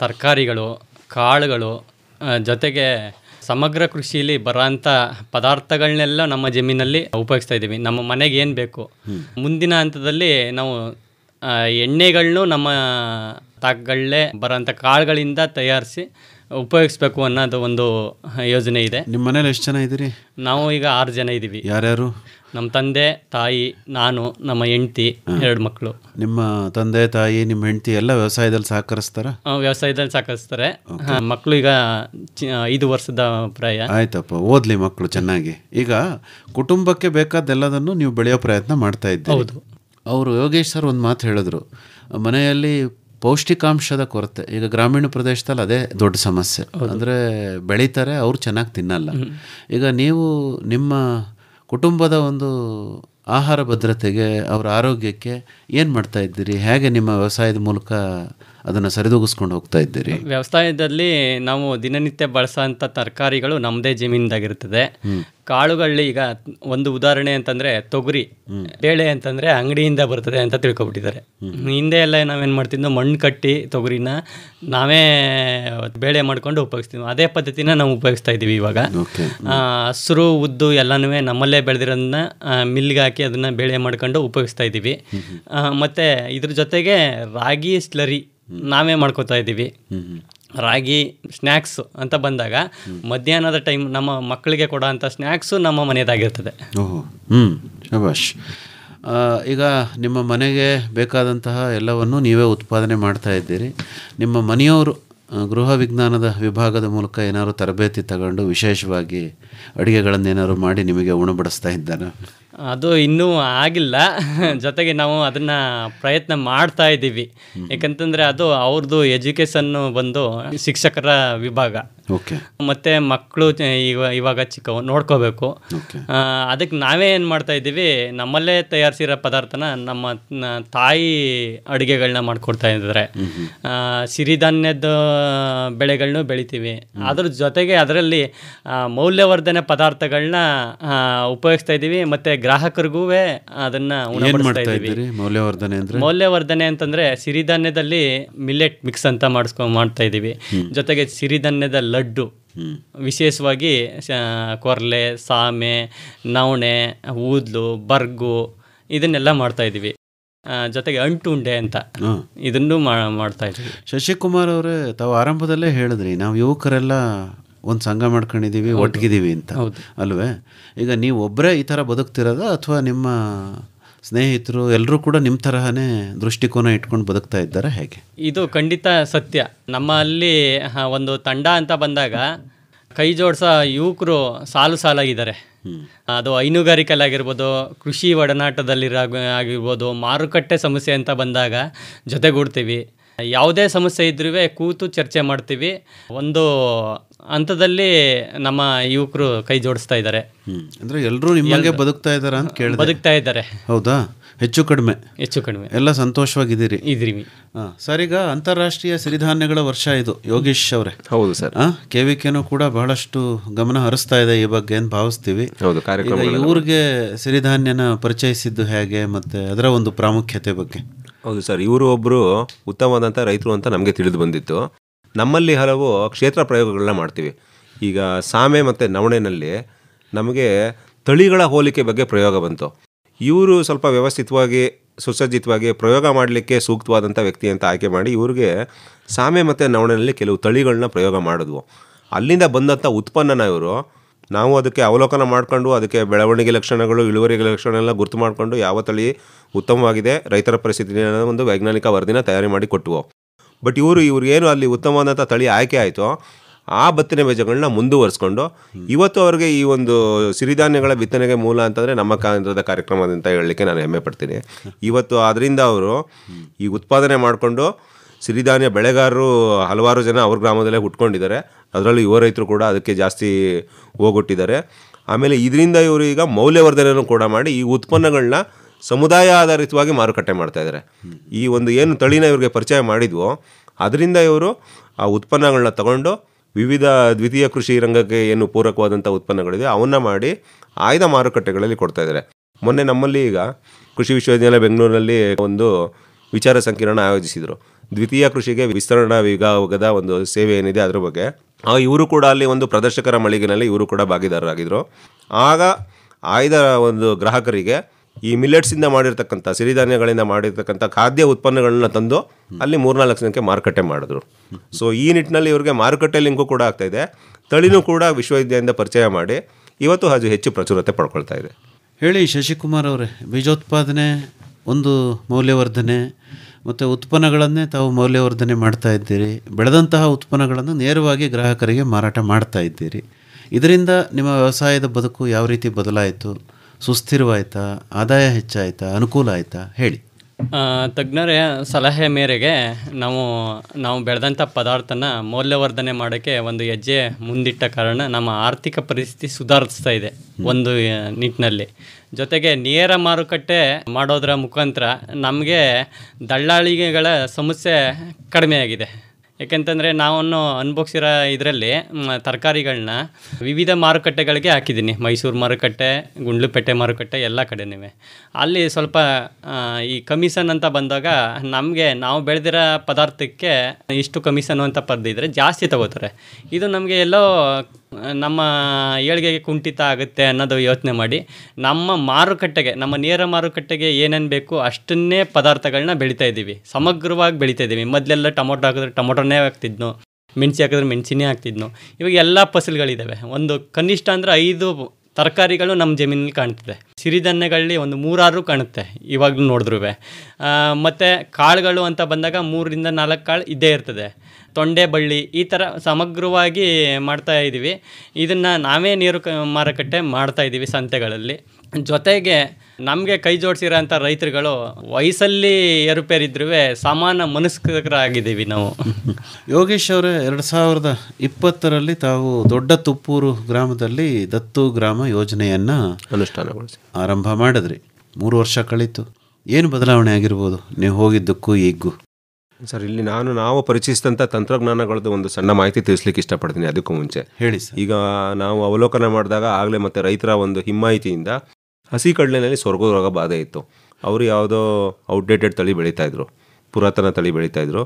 ತರಕಾರಿಗಳು ಕಾಳುಗಳು ಜೊತೆಗೆ ಸಮಗ್ರ ಕೃಷಿಯಲ್ಲಿ ಬರೋಂಥ ಪದಾರ್ಥಗಳನ್ನೆಲ್ಲ ನಮ್ಮ ಜಮೀನಲ್ಲಿ ಉಪಯೋಗಿಸ್ತಾ ಇದ್ದೀವಿ ನಮ್ಮ ಮನೆಗೆ ಏನು ಬೇಕು ಮುಂದಿನ ಹಂತದಲ್ಲಿ ನಾವು ಎಣ್ಣೆಗಳನ್ನು ನಮ್ಮ ತಾಕಗಳೇ ಬರೋಂಥ ಕಾಳುಗಳಿಂದ ತಯಾರಿಸಿ ಉಪಯೋಗಿಸ್ಬೇಕು ಅನ್ನೋದು ಒಂದು ಯೋಜನೆ ಇದೆ ನಿಮ್ಮ ಮನೇಲಿ ಎಷ್ಟು ಜನ ಇದ್ದೀರಿ ನಾವು ಈಗ ಆರು ಜನ ಇದ್ದೀವಿ ಯಾರ್ಯಾರು ನಮ್ಮ ತಂದೆ ತಾಯಿ ನಾನು ನಮ್ಮ ಹೆಂಡತಿ ಎರಡು ಮಕ್ಕಳು ನಿಮ್ಮ ತಂದೆ ತಾಯಿ ನಿಮ್ಮ ಹೆಂಡತಿ ಎಲ್ಲ ವ್ಯವಸಾಯದಲ್ಲಿ ಸಹಕರಿಸ್ತಾರ ವ್ಯವಸಾಯದಲ್ಲಿ ಸಹಕರಿಸ್ತಾರೆ ಮಕ್ಕಳು ಈಗ ಐದು ವರ್ಷದ ಪ್ರಾಯ ಆಯ್ತಪ್ಪ ಓದ್ಲಿ ಮಕ್ಕಳು ಚೆನ್ನಾಗಿ ಈಗ ಕುಟುಂಬಕ್ಕೆ ಬೇಕಾದೆಲ್ಲದನ್ನು ನೀವು ಬೆಳೆಯೋ ಪ್ರಯತ್ನ ಮಾಡ್ತಾ ಇದ್ದೀವಿ ಹೌದು ಅವರು ಯೋಗೇಶ್ ಸರ್ ಒಂದು ಮಾತು ಹೇಳಿದ್ರು ಮನೆಯಲ್ಲಿ ಪೌಷ್ಟಿಕಾಂಶದ ಕೊರತೆ ಈಗ ಗ್ರಾಮೀಣ ಪ್ರದೇಶದಲ್ಲಿ ಅದೇ ದೊಡ್ಡ ಸಮಸ್ಯೆ ಅಂದರೆ ಬೆಳೀತಾರೆ ಅವರು ಚೆನ್ನಾಗಿ ತಿನ್ನಲ್ಲ ಈಗ ನೀವು ನಿಮ್ಮ ಕುಟುಂಬದ ಒಂದು ಆಹಾರ ಭದ್ರತೆಗೆ ಅವರ ಆರೋಗ್ಯಕ್ಕೆ ಏನು ಮಾಡ್ತಾ ಇದ್ದೀರಿ ಹೇಗೆ ನಿಮ್ಮ ವ್ಯವಸಾಯದ ಮೂಲಕ ಅದನ್ನು ಸರಿದೂಗಿಸ್ಕೊಂಡು ಹೋಗ್ತಾ ಇದ್ದೀರಿ ವ್ಯವಸಾಯದಲ್ಲಿ ನಾವು ದಿನನಿತ್ಯ ಬಳಸೋಂಥ ತರಕಾರಿಗಳು ನಮ್ಮದೇ ಜಮೀನ್ದಾಗಿರ್ತದೆ ಕಾಳುಗಳಲ್ಲಿ ಈಗ ಒಂದು ಉದಾಹರಣೆ ಅಂತಂದರೆ ತೊಗರಿ ಬೇಳೆ ಅಂತಂದರೆ ಅಂಗಡಿಯಿಂದ ಬರ್ತದೆ ಅಂತ ತಿಳ್ಕೊಬಿಟ್ಟಿದ್ದಾರೆ ಹಿಂದೆ ಎಲ್ಲ ನಾವೇನು ಮಾಡ್ತಿದ್ದೋ ಮಣ್ಣು ಕಟ್ಟಿ ತೊಗರಿನ ನಾವೇ ಬೇಳೆ ಮಾಡ್ಕೊಂಡು ಉಪಯೋಗಿಸ್ತೀವಿ ಅದೇ ಪದ್ಧತಿನ ನಾವು ಉಪಯೋಗಿಸ್ತಾ ಇದ್ದೀವಿ ಇವಾಗ ಹಸಿರು ಉದ್ದು ಎಲ್ಲನೂ ನಮ್ಮಲ್ಲೇ ಬೆಳೆದಿರೋದನ್ನ ಮಿಲ್ಗೆ ಹಾಕಿ ಅದನ್ನು ಬೇಳೆ ಮಾಡ್ಕೊಂಡು ಉಪಯೋಗಿಸ್ತಾ ಇದ್ದೀವಿ ಮತ್ತು ಇದ್ರ ಜೊತೆಗೆ ರಾಗಿ ಸ್ಲರಿ ನಾವೇ ಮಾಡ್ಕೋತಾ ಇದ್ದೀವಿ ರಾಗಿ ಸ್ನ್ಯಾಕ್ಸು ಅಂತ ಬಂದಾಗ ಮಧ್ಯಾಹ್ನದ ಟೈಮ್ ನಮ್ಮ ಮಕ್ಕಳಿಗೆ ಕೊಡೋ ಅಂಥ ಸ್ನ್ಯಾಕ್ಸು ನಮ್ಮ ಮನೆಯದಾಗಿರ್ತದೆ ಓಹೋ ಹ್ಞೂ ಶಭಾಷ್ ಈಗ ನಿಮ್ಮ ಮನೆಗೆ ಬೇಕಾದಂತಹ ಎಲ್ಲವನ್ನು ನೀವೇ ಉತ್ಪಾದನೆ ಮಾಡ್ತಾ ಇದ್ದೀರಿ ನಿಮ್ಮ ಮನೆಯವರು ಗೃಹ ವಿಜ್ಞಾನದ ವಿಭಾಗದ ಮೂಲಕ ಏನಾದರೂ ತರಬೇತಿ ತಗೊಂಡು ವಿಶೇಷವಾಗಿ ಅಡುಗೆಗಳನ್ನೇನಾದ್ರು ಮಾಡಿ ನಿಮಗೆ ಉಣಬಡಿಸ್ತಾ ಇದ್ದಾನೆ ಅದು ಇನ್ನೂ ಆಗಿಲ್ಲ ಜೊತೆಗೆ ನಾವು ಅದನ್ನು ಪ್ರಯತ್ನ ಮಾಡ್ತಾ ಇದ್ದೀವಿ ಯಾಕಂತಂದರೆ ಅದು ಅವ್ರದ್ದು ಎಜುಕೇಷನ್ನು ಬಂದು ಶಿಕ್ಷಕರ ವಿಭಾಗ ಮತ್ತು ಮಕ್ಕಳು ಈಗ ಇವಾಗ ಚಿಕ್ಕವು ನೋಡ್ಕೋಬೇಕು ಅದಕ್ಕೆ ನಾವೇ ಏನು ಮಾಡ್ತಾ ಇದ್ದೀವಿ ನಮ್ಮಲ್ಲೇ ತಯಾರಿಸಿರೋ ಪದಾರ್ಥನ ನಮ್ಮ ತಾಯಿ ಅಡುಗೆಗಳನ್ನ ಮಾಡಿಕೊಡ್ತಾ ಇದ್ದಾರೆ ಸಿರಿಧಾನ್ಯದ ಬೆಳೆಗಳನ್ನೂ ಬೆಳಿತೀವಿ ಅದ್ರ ಜೊತೆಗೆ ಅದರಲ್ಲಿ ಮೌಲ್ಯವರ್ಧನೆ ಪದಾರ್ಥಗಳನ್ನ ಉಪಯೋಗಿಸ್ತಾ ಇದ್ದೀವಿ ಮತ್ತು ಗ್ರಾಹಕರಿಗೂ ಅದನ್ನು ಮೌಲ್ಯವರ್ಧನೆ ಅಂತ ಮೌಲ್ಯವರ್ಧನೆ ಅಂತಂದ್ರೆ ಸಿರಿಧಾನ್ಯದಲ್ಲಿ ಮಿಲೆಟ್ ಮಿಕ್ಸ್ ಅಂತ ಮಾಡಿಸ್ಕೊ ಮಾಡ್ತಾ ಇದ್ದೀವಿ ಜೊತೆಗೆ ಸಿರಿಧಾನ್ಯದ ಲಡ್ಡು ವಿಶೇಷವಾಗಿ ಕೊರ್ಲೆ ಸಾಮೆ ನವಣೆ ಊದ್ಲು ಬರ್ಗು ಇದನ್ನೆಲ್ಲ ಮಾಡ್ತಾ ಇದೀವಿ ಜೊತೆಗೆ ಉಂಡೆ ಅಂತ ಇದನ್ನು ಮಾಡ್ತಾ ಇದ್ದೀವಿ ಶಶಿಕುಮಾರ್ ಅವರೇ ತಾವು ಆರಂಭದಲ್ಲೇ ಹೇಳಿದ್ರಿ ನಾವು ಯುವಕರೆಲ್ಲ ಒಂದು ಸಂಘ ಮಾಡ್ಕೊಂಡಿದ್ದೀವಿ ಒಟ್ಟಿಗಿದ್ದೀವಿ ಅಂತ ಅಲ್ವೇ ಈಗ ನೀವು ಒಬ್ಬರೇ ಈ ಥರ ಬದುಕ್ತಿರೋದ ಅಥವಾ ನಿಮ್ಮ ಸ್ನೇಹಿತರು ಎಲ್ಲರೂ ಕೂಡ ನಿಮ್ಮ ತರಹನೇ ದೃಷ್ಟಿಕೋನ ಇಟ್ಕೊಂಡು ಬದುಕ್ತಾ ಇದ್ದಾರೆ ಹೇಗೆ ಇದು ಖಂಡಿತ ಸತ್ಯ ನಮ್ಮಲ್ಲಿ ಒಂದು ತಂಡ ಅಂತ ಬಂದಾಗ ಕೈ ಜೋಡಿಸೋ ಯುವಕರು ಸಾಲು ಸಾಲಾಗಿದ್ದಾರೆ ಅದು ಹೈನುಗಾರಿಕೆಯಲ್ಲಿ ಕೃಷಿ ಒಡನಾಟದಲ್ಲಿರೋ ಆಗಿರ್ಬೋದು ಮಾರುಕಟ್ಟೆ ಸಮಸ್ಯೆ ಅಂತ ಬಂದಾಗ ಜೊತೆಗೂಡ್ತೀವಿ ಯಾವುದೇ ಸಮಸ್ಯೆ ಇದ್ರೂ ಕೂತು ಚರ್ಚೆ ಮಾಡ್ತೀವಿ ಒಂದು ಹಂತದಲ್ಲಿ ನಮ್ಮ ಯುವಕರು ಕೈ ಜೋಡಿಸ್ತಾ ಇದ್ದಾರೆ ಅಂದ್ರೆ ಎಲ್ಲರೂ ನಿಮ್ಮಂಗೆ ಬದುಕ್ತಾ ಇದ್ದಾರೆ ಅಂತ ಕೇಳಿ ಬದುಕ್ತಾ ಇದ್ದಾರೆ ಹೌದಾ ಹೆಚ್ಚು ಕಡಿಮೆ ಹೆಚ್ಚು ಕಡಿಮೆ ಎಲ್ಲ ಸಂತೋಷವಾಗಿದ್ದೀರಿ ಇದ್ರಿ ಹಾ ಸರ್ ಈಗ ಅಂತಾರಾಷ್ಟ್ರೀಯ ಸಿರಿಧಾನ್ಯಗಳ ವರ್ಷ ಇದು ಯೋಗೀಶ್ ಅವರೇ ಹೌದು ಸರ್ ಕೆ ವಿ ಕೂಡ ಬಹಳಷ್ಟು ಗಮನ ಹರಿಸ್ತಾ ಇದೆ ಈ ಬಗ್ಗೆ ಅಂತ ಭಾವಿಸ್ತೀವಿ ಹೌದು ಕಾರ್ಯಕ್ರಮ ಇವ್ರಿಗೆ ಸಿರಿಧಾನ್ಯನ ಪರಿಚಯಿಸಿದ್ದು ಹೇಗೆ ಮತ್ತೆ ಅದರ ಒಂದು ಪ್ರಾಮುಖ್ಯತೆ ಬಗ್ಗೆ ಹೌದು ಸರ್ ಇವರು ಒಬ್ಬರು ಉತ್ತಮವಾದಂಥ ರೈತರು ಅಂತ ನಮಗೆ ತಿಳಿದು ಬಂದಿತ್ತು ನಮ್ಮಲ್ಲಿ ಹಲವು ಕ್ಷೇತ್ರ ಪ್ರಯೋಗಗಳನ್ನ ಮಾಡ್ತೀವಿ ಈಗ ಸಾಮೆ ಮತ್ತು ನವಣೆನಲ್ಲಿ ನಮಗೆ ತಳಿಗಳ ಹೋಲಿಕೆ ಬಗ್ಗೆ ಪ್ರಯೋಗ ಬಂತು ಇವರು ಸ್ವಲ್ಪ ವ್ಯವಸ್ಥಿತವಾಗಿ ಸುಸಜ್ಜಿತವಾಗಿ ಪ್ರಯೋಗ ಮಾಡಲಿಕ್ಕೆ ಸೂಕ್ತವಾದಂಥ ವ್ಯಕ್ತಿ ಅಂತ ಆಯ್ಕೆ ಮಾಡಿ ಇವ್ರಿಗೆ ಸಾಮೆ ಮತ್ತು ನವಣೆಯಲ್ಲಿ ಕೆಲವು ತಳಿಗಳನ್ನ ಪ್ರಯೋಗ ಮಾಡಿದ್ವು ಅಲ್ಲಿಂದ ಬಂದಂಥ ಉತ್ಪನ್ನನ ಇವರು ನಾವು ಅದಕ್ಕೆ ಅವಲೋಕನ ಮಾಡಿಕೊಂಡು ಅದಕ್ಕೆ ಬೆಳವಣಿಗೆ ಲಕ್ಷಣಗಳು ಇಳುವರಿ ಎಲ್ಲ ಗುರುತು ಮಾಡಿಕೊಂಡು ಯಾವ ತಳಿ ಉತ್ತಮವಾಗಿದೆ ರೈತರ ಪರಿಸ್ಥಿತಿನ ಒಂದು ವೈಜ್ಞಾನಿಕ ವರದಿನ ತಯಾರಿ ಮಾಡಿ ಕೊಟ್ಟವು ಬಟ್ ಇವರು ಇವ್ರಿಗೇನು ಅಲ್ಲಿ ಉತ್ತಮವಾದಂಥ ತಳಿ ಆಯ್ಕೆ ಆಯಿತು ಆ ಬತ್ತಿನ ಬೀಜಗಳನ್ನ ಮುಂದುವರಿಸ್ಕೊಂಡು ಇವತ್ತು ಅವ್ರಿಗೆ ಈ ಒಂದು ಸಿರಿಧಾನ್ಯಗಳ ಬಿತ್ತನೆಗೆ ಮೂಲ ಅಂತಂದರೆ ನಮ್ಮ ಕೇಂದ್ರದ ಅಂತ ಹೇಳಲಿಕ್ಕೆ ನಾನು ಹೆಮ್ಮೆ ಪಡ್ತೀನಿ ಇವತ್ತು ಅದರಿಂದ ಅವರು ಈ ಉತ್ಪಾದನೆ ಮಾಡಿಕೊಂಡು ಸಿರಿಧಾನ್ಯ ಬೆಳೆಗಾರರು ಹಲವಾರು ಜನ ಅವ್ರ ಗ್ರಾಮದಲ್ಲೇ ಹುಟ್ಕೊಂಡಿದ್ದಾರೆ ಅದರಲ್ಲೂ ಯುವ ರೈತರು ಕೂಡ ಅದಕ್ಕೆ ಜಾಸ್ತಿ ಹೋಗೊಟ್ಟಿದ್ದಾರೆ ಆಮೇಲೆ ಇದರಿಂದ ಇವರು ಈಗ ಮೌಲ್ಯವರ್ಧನೆಯನ್ನು ಕೂಡ ಮಾಡಿ ಈ ಉತ್ಪನ್ನಗಳನ್ನ ಸಮುದಾಯ ಆಧಾರಿತವಾಗಿ ಮಾರುಕಟ್ಟೆ ಮಾಡ್ತಾ ಇದ್ದಾರೆ ಈ ಒಂದು ಏನು ತಳಿನ ಇವರಿಗೆ ಪರಿಚಯ ಮಾಡಿದ್ವೋ ಅದರಿಂದ ಇವರು ಆ ಉತ್ಪನ್ನಗಳನ್ನ ತಗೊಂಡು ವಿವಿಧ ದ್ವಿತೀಯ ಕೃಷಿ ರಂಗಕ್ಕೆ ಏನು ಪೂರಕವಾದಂಥ ಉತ್ಪನ್ನಗಳಿದೆ ಅವನ್ನ ಮಾಡಿ ಆಯ್ದ ಮಾರುಕಟ್ಟೆಗಳಲ್ಲಿ ಕೊಡ್ತಾ ಇದ್ದಾರೆ ಮೊನ್ನೆ ನಮ್ಮಲ್ಲಿ ಈಗ ಕೃಷಿ ವಿಶ್ವವಿದ್ಯಾಲಯ ಬೆಂಗಳೂರಿನಲ್ಲಿ ಒಂದು ವಿಚಾರ ಸಂಕಿರಣ ಆಯೋಜಿಸಿದರು ದ್ವಿತೀಯ ಕೃಷಿಗೆ ವಿಸ್ತರಣಾ ವಿಭಾಗದ ಒಂದು ಸೇವೆ ಏನಿದೆ ಅದರ ಬಗ್ಗೆ ಆಗ ಇವರು ಕೂಡ ಅಲ್ಲಿ ಒಂದು ಪ್ರದರ್ಶಕರ ಮಳಿಗೆನಲ್ಲಿ ಇವರು ಕೂಡ ಭಾಗಿದಾರರಾಗಿದ್ದರು ಆಗ ಆಯ್ದ ಒಂದು ಗ್ರಾಹಕರಿಗೆ ಈ ಮಿಲೆಟ್ಸಿಂದ ಮಾಡಿರ್ತಕ್ಕಂಥ ಸಿರಿಧಾನ್ಯಗಳಿಂದ ಮಾಡಿರ್ತಕ್ಕಂಥ ಖಾದ್ಯ ಉತ್ಪನ್ನಗಳನ್ನ ತಂದು ಅಲ್ಲಿ ಮೂರ್ನಾಲ್ಕು ಜನಕ್ಕೆ ಮಾರುಕಟ್ಟೆ ಮಾಡಿದ್ರು ಸೊ ಈ ನಿಟ್ಟಿನಲ್ಲಿ ಇವರಿಗೆ ಮಾರುಕಟ್ಟೆ ಲಿಂಕು ಕೂಡ ಆಗ್ತಾ ಇದೆ ತಳಿನೂ ಕೂಡ ವಿಶ್ವವಿದ್ಯಾಲಯದಿಂದ ಪರಿಚಯ ಮಾಡಿ ಇವತ್ತು ಅದು ಹೆಚ್ಚು ಪ್ರಚುರತೆ ಪಡ್ಕೊಳ್ತಾ ಇದೆ ಹೇಳಿ ಶಶಿಕುಮಾರ್ ಅವರೇ ಬೀಜೋತ್ಪಾದನೆ ಒಂದು ಮೌಲ್ಯವರ್ಧನೆ ಮತ್ತು ಉತ್ಪನ್ನಗಳನ್ನೇ ತಾವು ಮೌಲ್ಯವರ್ಧನೆ ಮಾಡ್ತಾ ಇದ್ದೀರಿ ಬೆಳೆದಂತಹ ಉತ್ಪನ್ನಗಳನ್ನು ನೇರವಾಗಿ ಗ್ರಾಹಕರಿಗೆ ಮಾರಾಟ ಮಾಡ್ತಾ ಇದ್ದೀರಿ ಇದರಿಂದ ನಿಮ್ಮ ವ್ಯವಸಾಯದ ಬದುಕು ಯಾವ ರೀತಿ ಬದಲಾಯಿತು ಸುಸ್ಥಿರವಾಯ್ತಾ ಆದಾಯ ಹೆಚ್ಚಾಯ್ತಾ ಅನುಕೂಲ ಆಯಿತಾ ಹೇಳಿ ತಜ್ಞರ ಸಲಹೆ ಮೇರೆಗೆ ನಾವು ನಾವು ಬೆಳೆದಂಥ ಪದಾರ್ಥನ ಮೌಲ್ಯವರ್ಧನೆ ಮಾಡೋಕ್ಕೆ ಒಂದು ಹೆಜ್ಜೆ ಮುಂದಿಟ್ಟ ಕಾರಣ ನಮ್ಮ ಆರ್ಥಿಕ ಪರಿಸ್ಥಿತಿ ಸುಧಾರಿಸ್ತಾ ಇದೆ ಒಂದು ನಿಟ್ಟಿನಲ್ಲಿ ಜೊತೆಗೆ ನೇರ ಮಾರುಕಟ್ಟೆ ಮಾಡೋದರ ಮುಖಾಂತರ ನಮಗೆ ದಳ್ಳಾಳಿಗೆಗಳ ಸಮಸ್ಯೆ ಕಡಿಮೆಯಾಗಿದೆ ಯಾಕೆಂತಂದರೆ ನಾವನ್ನು ಅನ್ಬೋಗ್ಸಿರೋ ಇದರಲ್ಲಿ ತರಕಾರಿಗಳನ್ನ ವಿವಿಧ ಮಾರುಕಟ್ಟೆಗಳಿಗೆ ಹಾಕಿದ್ದೀನಿ ಮೈಸೂರು ಮಾರುಕಟ್ಟೆ ಗುಂಡ್ಲುಪೇಟೆ ಮಾರುಕಟ್ಟೆ ಎಲ್ಲ ಕಡೆನೇ ಅಲ್ಲಿ ಸ್ವಲ್ಪ ಈ ಕಮಿಷನ್ ಅಂತ ಬಂದಾಗ ನಮಗೆ ನಾವು ಬೆಳೆದಿರೋ ಪದಾರ್ಥಕ್ಕೆ ಇಷ್ಟು ಕಮಿಷನು ಅಂತ ಪದ್ದಿದ್ರೆ ಜಾಸ್ತಿ ತಗೋತಾರೆ ಇದು ನಮಗೆ ಎಲ್ಲೋ ನಮ್ಮ ಏಳಿಗೆಗೆ ಕುಂಠಿತ ಆಗುತ್ತೆ ಅನ್ನೋದು ಯೋಚನೆ ಮಾಡಿ ನಮ್ಮ ಮಾರುಕಟ್ಟೆಗೆ ನಮ್ಮ ನೇರ ಮಾರುಕಟ್ಟೆಗೆ ಏನೇನು ಬೇಕು ಅಷ್ಟನ್ನೇ ಪದಾರ್ಥಗಳನ್ನ ಬೆಳೀತಾ ಇದ್ದೀವಿ ಸಮಗ್ರವಾಗಿ ಬೆಳೀತಾ ಇದ್ದೀವಿ ಮೊದಲೆಲ್ಲ ಟೊಮೊಟೊ ಹಾಕಿದ್ರೆ ಟೊಮೊಟೊನೇ ಹಾಕ್ತಿದ್ನು ಮೆಣಸಿ ಹಾಕಿದ್ರೆ ಮೆಣಸಿನೇ ಹಾಕ್ತಿದ್ನು ಇವಾಗ ಎಲ್ಲ ಫಸಲುಗಳಿದ್ದಾವೆ ಒಂದು ಕನಿಷ್ಠ ಅಂದರೆ ಐದು ತರಕಾರಿಗಳು ನಮ್ಮ ಜಮೀನಲ್ಲಿ ಕಾಣ್ತದೆ ಸಿರಿಧಾನ್ಯಗಳಲ್ಲಿ ಒಂದು ಮೂರಾರು ಕಾಣುತ್ತೆ ಇವಾಗ ನೋಡಿದ್ರೂ ಮತ್ತು ಕಾಳುಗಳು ಅಂತ ಬಂದಾಗ ಮೂರರಿಂದ ನಾಲ್ಕು ಕಾಳು ಇದ್ದೇ ಇರ್ತದೆ ತೊಂಡೆ ಬಳ್ಳಿ ಈ ಥರ ಸಮಗ್ರವಾಗಿ ಮಾಡ್ತಾ ಇದ್ದೀವಿ ಇದನ್ನು ನಾವೇ ನೀರು ಕ ಮಾರುಕಟ್ಟೆ ಮಾಡ್ತಾ ಇದ್ದೀವಿ ಸಂತೆಗಳಲ್ಲಿ ಜೊತೆಗೆ ನಮಗೆ ಕೈ ಜೋಡಿಸಿರೋಂಥ ರೈತರುಗಳು ವಯಸ್ಸಲ್ಲಿ ಏರುಪೇರಿದ್ರೂ ಸಮಾನ ಮನಸ್ಕರಾಗಿದ್ದೀವಿ ನಾವು ಯೋಗೇಶ್ ಅವರೇ ಎರಡು ಸಾವಿರದ ಇಪ್ಪತ್ತರಲ್ಲಿ ತಾವು ದೊಡ್ಡ ತುಪ್ಪೂರು ಗ್ರಾಮದಲ್ಲಿ ದತ್ತು ಗ್ರಾಮ ಯೋಜನೆಯನ್ನು ಅನುಷ್ಠಾನಗೊಳಿಸಿ ಆರಂಭ ಮಾಡಿದ್ರಿ ಮೂರು ವರ್ಷ ಕಳೀತು ಏನು ಬದಲಾವಣೆ ಆಗಿರ್ಬೋದು ನೀವು ಹೋಗಿದ್ದಕ್ಕೂ ಈಗೂ ಸರ್ ಇಲ್ಲಿ ನಾನು ನಾವು ಪರಿಚಯಿಸಿದಂಥ ತಂತ್ರಜ್ಞಾನಗಳದ್ದು ಒಂದು ಸಣ್ಣ ಮಾಹಿತಿ ತಿಳಿಸ್ಲಿಕ್ಕೆ ಇಷ್ಟಪಡ್ತೀನಿ ಅದಕ್ಕೂ ಮುಂಚೆ ಹೇಳಿ ಈಗ ನಾವು ಅವಲೋಕನ ಮಾಡಿದಾಗ ಆಗಲೇ ಮತ್ತೆ ರೈತರ ಒಂದು ಹಿಮ್ಮಾಯಿತಿಯಿಂದ ಹಸಿ ಕಡಲೆನಲ್ಲಿ ಸ್ವರ್ಗ ರೋಗ ಬಾಧೆ ಇತ್ತು ಅವರು ಯಾವುದೋ ಔಟ್ಡೇಟೆಡ್ ತಳಿ ಬೆಳೀತಾಯಿದ್ರು ಪುರಾತನ ತಳಿ ಬೆಳೀತಾಯಿದ್ರು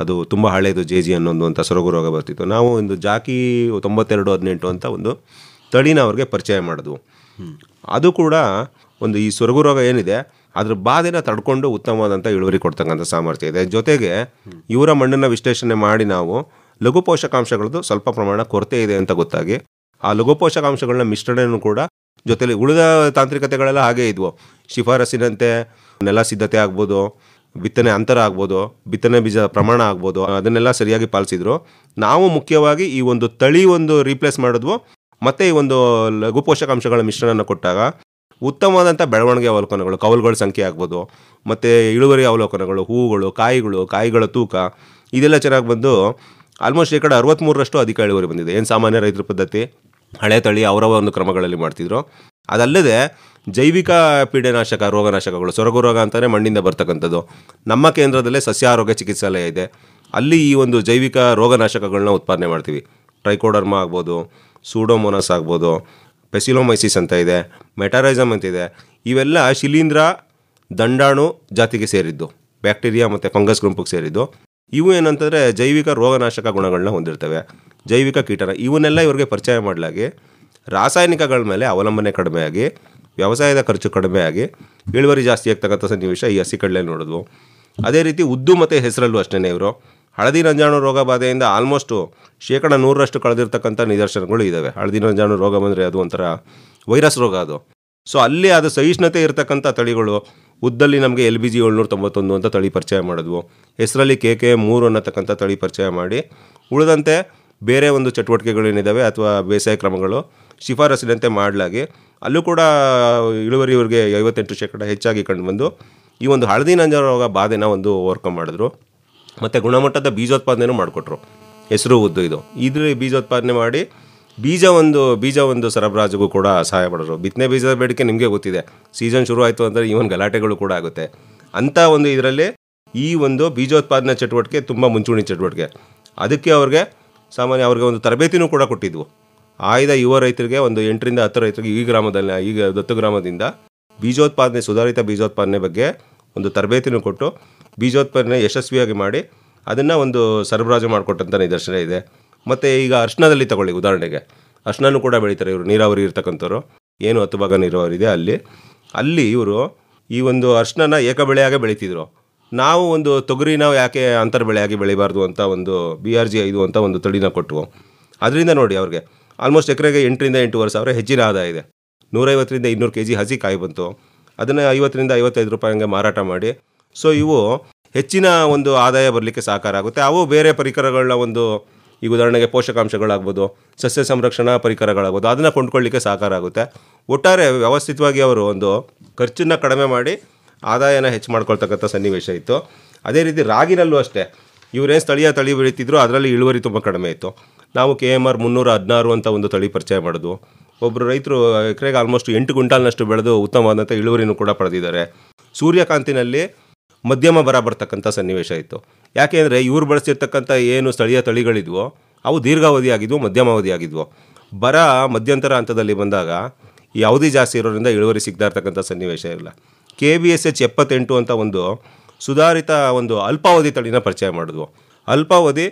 ಅದು ತುಂಬ ಹಳೆಯದು ಜೆ ಜಿ ಅನ್ನೋದು ಅಂತ ಸೊರಗು ರೋಗ ಬರ್ತಿತ್ತು ನಾವು ಒಂದು ಜಾಕಿ ತೊಂಬತ್ತೆರಡು ಹದಿನೆಂಟು ಅಂತ ಒಂದು ತಳಿನ ಅವ್ರಿಗೆ ಪರಿಚಯ ಮಾಡಿದ್ವು ಅದು ಕೂಡ ಒಂದು ಈ ಸೊರಗು ರೋಗ ಏನಿದೆ ಅದ್ರ ಬಾಧೆನ ತಡ್ಕೊಂಡು ಉತ್ತಮವಾದಂಥ ಇಳುವರಿ ಕೊಡ್ತಕ್ಕಂಥ ಸಾಮರ್ಥ್ಯ ಇದೆ ಜೊತೆಗೆ ಇವರ ಮಣ್ಣನ್ನು ವಿಶ್ಲೇಷಣೆ ಮಾಡಿ ನಾವು ಲಘು ಪೋಷಕಾಂಶಗಳದ್ದು ಸ್ವಲ್ಪ ಪ್ರಮಾಣ ಕೊರತೆ ಇದೆ ಅಂತ ಗೊತ್ತಾಗಿ ಆ ಲಘು ಪೋಷಕಾಂಶಗಳನ್ನ ಮಿಶ್ರಣನೂ ಕೂಡ ಜೊತೆಲಿ ಉಳಿದ ತಾಂತ್ರಿಕತೆಗಳೆಲ್ಲ ಹಾಗೇ ಇದ್ವು ಶಿಫಾರಸಿನಂತೆ ನೆಲ ಸಿದ್ಧತೆ ಆಗ್ಬೋದು ಬಿತ್ತನೆ ಅಂತರ ಆಗ್ಬೋದು ಬಿತ್ತನೆ ಬೀಜ ಪ್ರಮಾಣ ಆಗ್ಬೋದು ಅದನ್ನೆಲ್ಲ ಸರಿಯಾಗಿ ಪಾಲಿಸಿದ್ರು ನಾವು ಮುಖ್ಯವಾಗಿ ಈ ಒಂದು ತಳಿ ಒಂದು ರೀಪ್ಲೇಸ್ ಮಾಡಿದ್ವು ಮತ್ತು ಈ ಒಂದು ಲಘು ಪೋಷಕಾಂಶಗಳ ಮಿಶ್ರಣನ ಕೊಟ್ಟಾಗ ಉತ್ತಮವಾದಂಥ ಬೆಳವಣಿಗೆ ಅವಲೋಕನಗಳು ಕವಲುಗಳ ಸಂಖ್ಯೆ ಆಗ್ಬೋದು ಮತ್ತು ಇಳುವರಿ ಅವಲೋಕನಗಳು ಹೂವುಗಳು ಕಾಯಿಗಳು ಕಾಯಿಗಳ ತೂಕ ಇದೆಲ್ಲ ಚೆನ್ನಾಗಿ ಬಂದು ಆಲ್ಮೋಸ್ಟ್ ಶೇಕಡ ಅರವತ್ತ್ಮೂರರಷ್ಟು ಅಧಿಕ ಇಳುವರಿ ಬಂದಿದೆ ಏನು ಸಾಮಾನ್ಯ ರೈತರ ಪದ್ಧತಿ ಹಳೆ ತಳಿ ಅವರವ ಒಂದು ಕ್ರಮಗಳಲ್ಲಿ ಮಾಡ್ತಿದ್ರು ಅದಲ್ಲದೆ ಜೈವಿಕ ಪೀಡೆನಾಶಕ ರೋಗನಾಶಕಗಳು ಸೊರಗು ರೋಗ ಅಂತಲೇ ಮಣ್ಣಿಂದ ಬರ್ತಕ್ಕಂಥದ್ದು ನಮ್ಮ ಕೇಂದ್ರದಲ್ಲೇ ಸಸ್ಯ ಆರೋಗ್ಯ ಚಿಕಿತ್ಸಾಲಯ ಇದೆ ಅಲ್ಲಿ ಈ ಒಂದು ಜೈವಿಕ ರೋಗನಾಶಕಗಳನ್ನ ಉತ್ಪಾದನೆ ಮಾಡ್ತೀವಿ ಟ್ರೈಕೋಡರ್ಮಾ ಆಗ್ಬೋದು ಸೂಡೋಮೋನಸ್ ಆಗ್ಬೋದು ಪೆಸಿಲೋಮೈಸಿಸ್ ಅಂತ ಇದೆ ಮೆಟಾರೈಸಮ್ ಅಂತಿದೆ ಇವೆಲ್ಲ ಶಿಲೀಂಧ್ರ ದಂಡಾಣು ಜಾತಿಗೆ ಸೇರಿದ್ದು ಬ್ಯಾಕ್ಟೀರಿಯಾ ಮತ್ತು ಫಂಗಸ್ ಗುಂಪಿಗೆ ಸೇರಿದ್ದು ಇವು ಏನಂತಂದರೆ ಜೈವಿಕ ರೋಗನಾಶಕ ಗುಣಗಳನ್ನ ಹೊಂದಿರ್ತವೆ ಜೈವಿಕ ಕೀಟನ ಇವನ್ನೆಲ್ಲ ಇವರಿಗೆ ಪರಿಚಯ ಮಾಡಲಾಗಿ ರಾಸಾಯನಿಕಗಳ ಮೇಲೆ ಅವಲಂಬನೆ ಕಡಿಮೆಯಾಗಿ ವ್ಯವಸಾಯದ ಖರ್ಚು ಕಡಿಮೆಯಾಗಿ ಇಳುವರಿ ಜಾಸ್ತಿ ಆಗ್ತಕ್ಕಂಥ ಸನ್ನಿವೇಶ ಈ ಹಸಿ ಕಡಲೆ ನೋಡಿದ್ವು ಅದೇ ರೀತಿ ಉದ್ದು ಮತ್ತು ಹೆಸರಲ್ಲೂ ಅಷ್ಟೇ ಇವರು ಹಳದಿ ರಂಜಾಣು ರೋಗ ಬಾಧೆಯಿಂದ ಆಲ್ಮೋಸ್ಟು ಶೇಕಡ ನೂರರಷ್ಟು ಕಳೆದಿರ್ತಕ್ಕಂಥ ನಿದರ್ಶನಗಳು ಇದ್ದಾವೆ ಹಳದಿ ರಂಜಾಣು ರೋಗ ಬಂದರೆ ಅದು ಒಂಥರ ವೈರಸ್ ರೋಗ ಅದು ಸೊ ಅಲ್ಲಿ ಅದು ಸಹಿಷ್ಣುತೆ ಇರತಕ್ಕಂಥ ತಳಿಗಳು ಉದ್ದಲ್ಲಿ ನಮಗೆ ಎಲ್ ಬಿ ಜಿ ಏಳ್ನೂರ ತೊಂಬತ್ತೊಂದು ಅಂತ ತಳಿ ಪರಿಚಯ ಮಾಡಿದ್ವು ಹೆಸರಲ್ಲಿ ಕೆ ಕೆ ಮೂರು ಅನ್ನತಕ್ಕಂಥ ತಳಿ ಪರಿಚಯ ಮಾಡಿ ಉಳಿದಂತೆ ಬೇರೆ ಒಂದು ಚಟುವಟಿಕೆಗಳೇನಿದ್ದಾವೆ ಅಥವಾ ಬೇಸಾಯ ಕ್ರಮಗಳು ಶಿಫಾರಸಿನಂತೆ ಮಾಡಲಾಗಿ ಅಲ್ಲೂ ಕೂಡ ಇಳುವರಿ ಇವರಿಗೆ ಐವತ್ತೆಂಟು ಶೇಕಡ ಹೆಚ್ಚಾಗಿ ಕಂಡುಬಂದು ಈ ಒಂದು ಹಳದಿ ನಂಜ ರೋಗ ಬಾಧೆನ ಒಂದು ಓವರ್ಕಮ್ ಮಾಡಿದ್ರು ಮತ್ತು ಗುಣಮಟ್ಟದ ಬೀಜೋತ್ಪಾದನೆ ಮಾಡಿಕೊಟ್ರು ಹೆಸರು ಉದ್ದು ಇದು ಇದ್ರ ಬೀಜೋತ್ಪಾದನೆ ಮಾಡಿ ಬೀಜ ಒಂದು ಬೀಜ ಒಂದು ಸರಬರಾಜುಗೂ ಕೂಡ ಸಹಾಯ ಪಡೋರು ಬಿತ್ತನೆ ಬೀಜದ ಬೇಡಿಕೆ ನಿಮಗೆ ಗೊತ್ತಿದೆ ಸೀಸನ್ ಶುರು ಆಯಿತು ಅಂದರೆ ಈವನ್ ಗಲಾಟೆಗಳು ಕೂಡ ಆಗುತ್ತೆ ಅಂಥ ಒಂದು ಇದರಲ್ಲಿ ಈ ಒಂದು ಬೀಜೋತ್ಪಾದನೆ ಚಟುವಟಿಕೆ ತುಂಬ ಮುಂಚೂಣಿ ಚಟುವಟಿಕೆ ಅದಕ್ಕೆ ಅವ್ರಿಗೆ ಸಾಮಾನ್ಯ ಅವ್ರಿಗೆ ಒಂದು ತರಬೇತಿನೂ ಕೂಡ ಕೊಟ್ಟಿದ್ವು ಆಯ್ದ ಯುವ ರೈತರಿಗೆ ಒಂದು ಎಂಟರಿಂದ ಹತ್ತು ರೈತರಿಗೆ ಈ ಗ್ರಾಮದಲ್ಲಿ ಈಗ ದತ್ತು ಗ್ರಾಮದಿಂದ ಬೀಜೋತ್ಪಾದನೆ ಸುಧಾರಿತ ಬೀಜೋತ್ಪಾದನೆ ಬಗ್ಗೆ ಒಂದು ತರಬೇತಿನೂ ಕೊಟ್ಟು ಬೀಜೋತ್ಪಾದನೆ ಯಶಸ್ವಿಯಾಗಿ ಮಾಡಿ ಅದನ್ನು ಒಂದು ಸರಬರಾಜು ಮಾಡಿಕೊಟ್ಟಂಥ ನಿದರ್ಶನ ಇದೆ ಮತ್ತು ಈಗ ಅರ್ಶನದಲ್ಲಿ ತಗೊಳ್ಳಿ ಉದಾಹರಣೆಗೆ ಅರ್ಶನೂ ಕೂಡ ಬೆಳೀತಾರೆ ಇವರು ನೀರಾವರಿ ಇರ್ತಕ್ಕಂಥವ್ರು ಏನು ಹತ್ತು ಭಾಗ ನೀರಾವರಿ ಇದೆ ಅಲ್ಲಿ ಅಲ್ಲಿ ಇವರು ಈ ಒಂದು ಅರ್ಶನ ಬೆಳೆಯಾಗೆ ಬೆಳೀತಿದ್ರು ನಾವು ಒಂದು ತೊಗರಿನ ಯಾಕೆ ಅಂತರ ಬೆಳೆಯಾಗಿ ಬೆಳಿಬಾರ್ದು ಅಂತ ಒಂದು ಬಿ ಆರ್ ಜಿ ಐದು ಅಂತ ಒಂದು ತಳಿನ ಕೊಟ್ಟವು ಅದರಿಂದ ನೋಡಿ ಅವ್ರಿಗೆ ಆಲ್ಮೋಸ್ಟ್ ಎಕರೆಗೆ ಎಂಟರಿಂದ ಎಂಟುವರೆ ಸಾವಿರ ಹೆಚ್ಚಿನ ಆದಾಯ ಇದೆ ನೂರೈವತ್ತರಿಂದ ಇನ್ನೂರು ಕೆ ಜಿ ಹಸಿ ಕಾಯಿ ಬಂತು ಅದನ್ನು ಐವತ್ತರಿಂದ ಐವತ್ತೈದು ರೂಪಾಯಿ ಹಂಗೆ ಮಾರಾಟ ಮಾಡಿ ಸೊ ಇವು ಹೆಚ್ಚಿನ ಒಂದು ಆದಾಯ ಬರಲಿಕ್ಕೆ ಸಹಕಾರ ಆಗುತ್ತೆ ಅವು ಬೇರೆ ಪರಿಕರಗಳನ್ನ ಒಂದು ಈಗ ಉದಾಹರಣೆಗೆ ಪೋಷಕಾಂಶಗಳಾಗ್ಬೋದು ಸಸ್ಯ ಸಂರಕ್ಷಣಾ ಪರಿಕರಗಳಾಗ್ಬೋದು ಅದನ್ನು ಕೊಂಡ್ಕೊಳ್ಳಿಕ್ಕೆ ಸಹಕಾರ ಆಗುತ್ತೆ ಒಟ್ಟಾರೆ ವ್ಯವಸ್ಥಿತವಾಗಿ ಅವರು ಒಂದು ಖರ್ಚನ್ನು ಕಡಿಮೆ ಮಾಡಿ ಆದಾಯನ ಹೆಚ್ಚು ಮಾಡ್ಕೊಳ್ತಕ್ಕಂಥ ಸನ್ನಿವೇಶ ಇತ್ತು ಅದೇ ರೀತಿ ರಾಗಿನಲ್ಲೂ ಅಷ್ಟೇ ಇವರೇನು ಸ್ಥಳೀಯ ತಳಿ ಬೆಳೀತಿದ್ರು ಅದರಲ್ಲಿ ಇಳುವರಿ ತುಂಬ ಕಡಿಮೆ ಇತ್ತು ನಾವು ಕೆ ಎಮ್ ಆರ್ ಮುನ್ನೂರ ಹದಿನಾರು ಅಂತ ಒಂದು ತಳಿ ಪರಿಚಯ ಮಾಡೋದು ಒಬ್ಬರು ರೈತರು ಎಕರೆಗೆ ಆಲ್ಮೋಸ್ಟ್ ಎಂಟು ಕ್ವಿಂಟಾಲ್ನಷ್ಟು ಬೆಳೆದು ಉತ್ತಮವಾದಂಥ ಇಳುವರಿನೂ ಕೂಡ ಪಡೆದಿದ್ದಾರೆ ಸೂರ್ಯಕಾಂತಿನಲ್ಲಿ ಮಧ್ಯಮ ಬರ ಬರ್ತಕ್ಕಂಥ ಸನ್ನಿವೇಶ ಇತ್ತು ಯಾಕೆಂದರೆ ಇವ್ರು ಬಳಸಿರ್ತಕ್ಕಂಥ ಏನು ಸ್ಥಳೀಯ ತಳಿಗಳಿದ್ವು ಅವು ದೀರ್ಘಾವಧಿ ಆಗಿದ್ವು ಮಧ್ಯಮಾವಧಿ ಆಗಿದ್ವು ಬರ ಮಧ್ಯಂತರ ಹಂತದಲ್ಲಿ ಬಂದಾಗ ಯಾವುದೇ ಜಾಸ್ತಿ ಇರೋದ್ರಿಂದ ಇಳುವರಿ ಸಿಗ್ತಾ ಇರ್ತಕ್ಕಂಥ ಸನ್ನಿವೇಶ ಇಲ್ಲ ಕೆ ಬಿ ಎಸ್ ಎಚ್ ಎಪ್ಪತ್ತೆಂಟು ಅಂತ ಒಂದು ಸುಧಾರಿತ ಒಂದು ಅಲ್ಪಾವಧಿ ತಳಿನ ಪರಿಚಯ ಮಾಡಿದ್ವು ಅಲ್ಪಾವಧಿ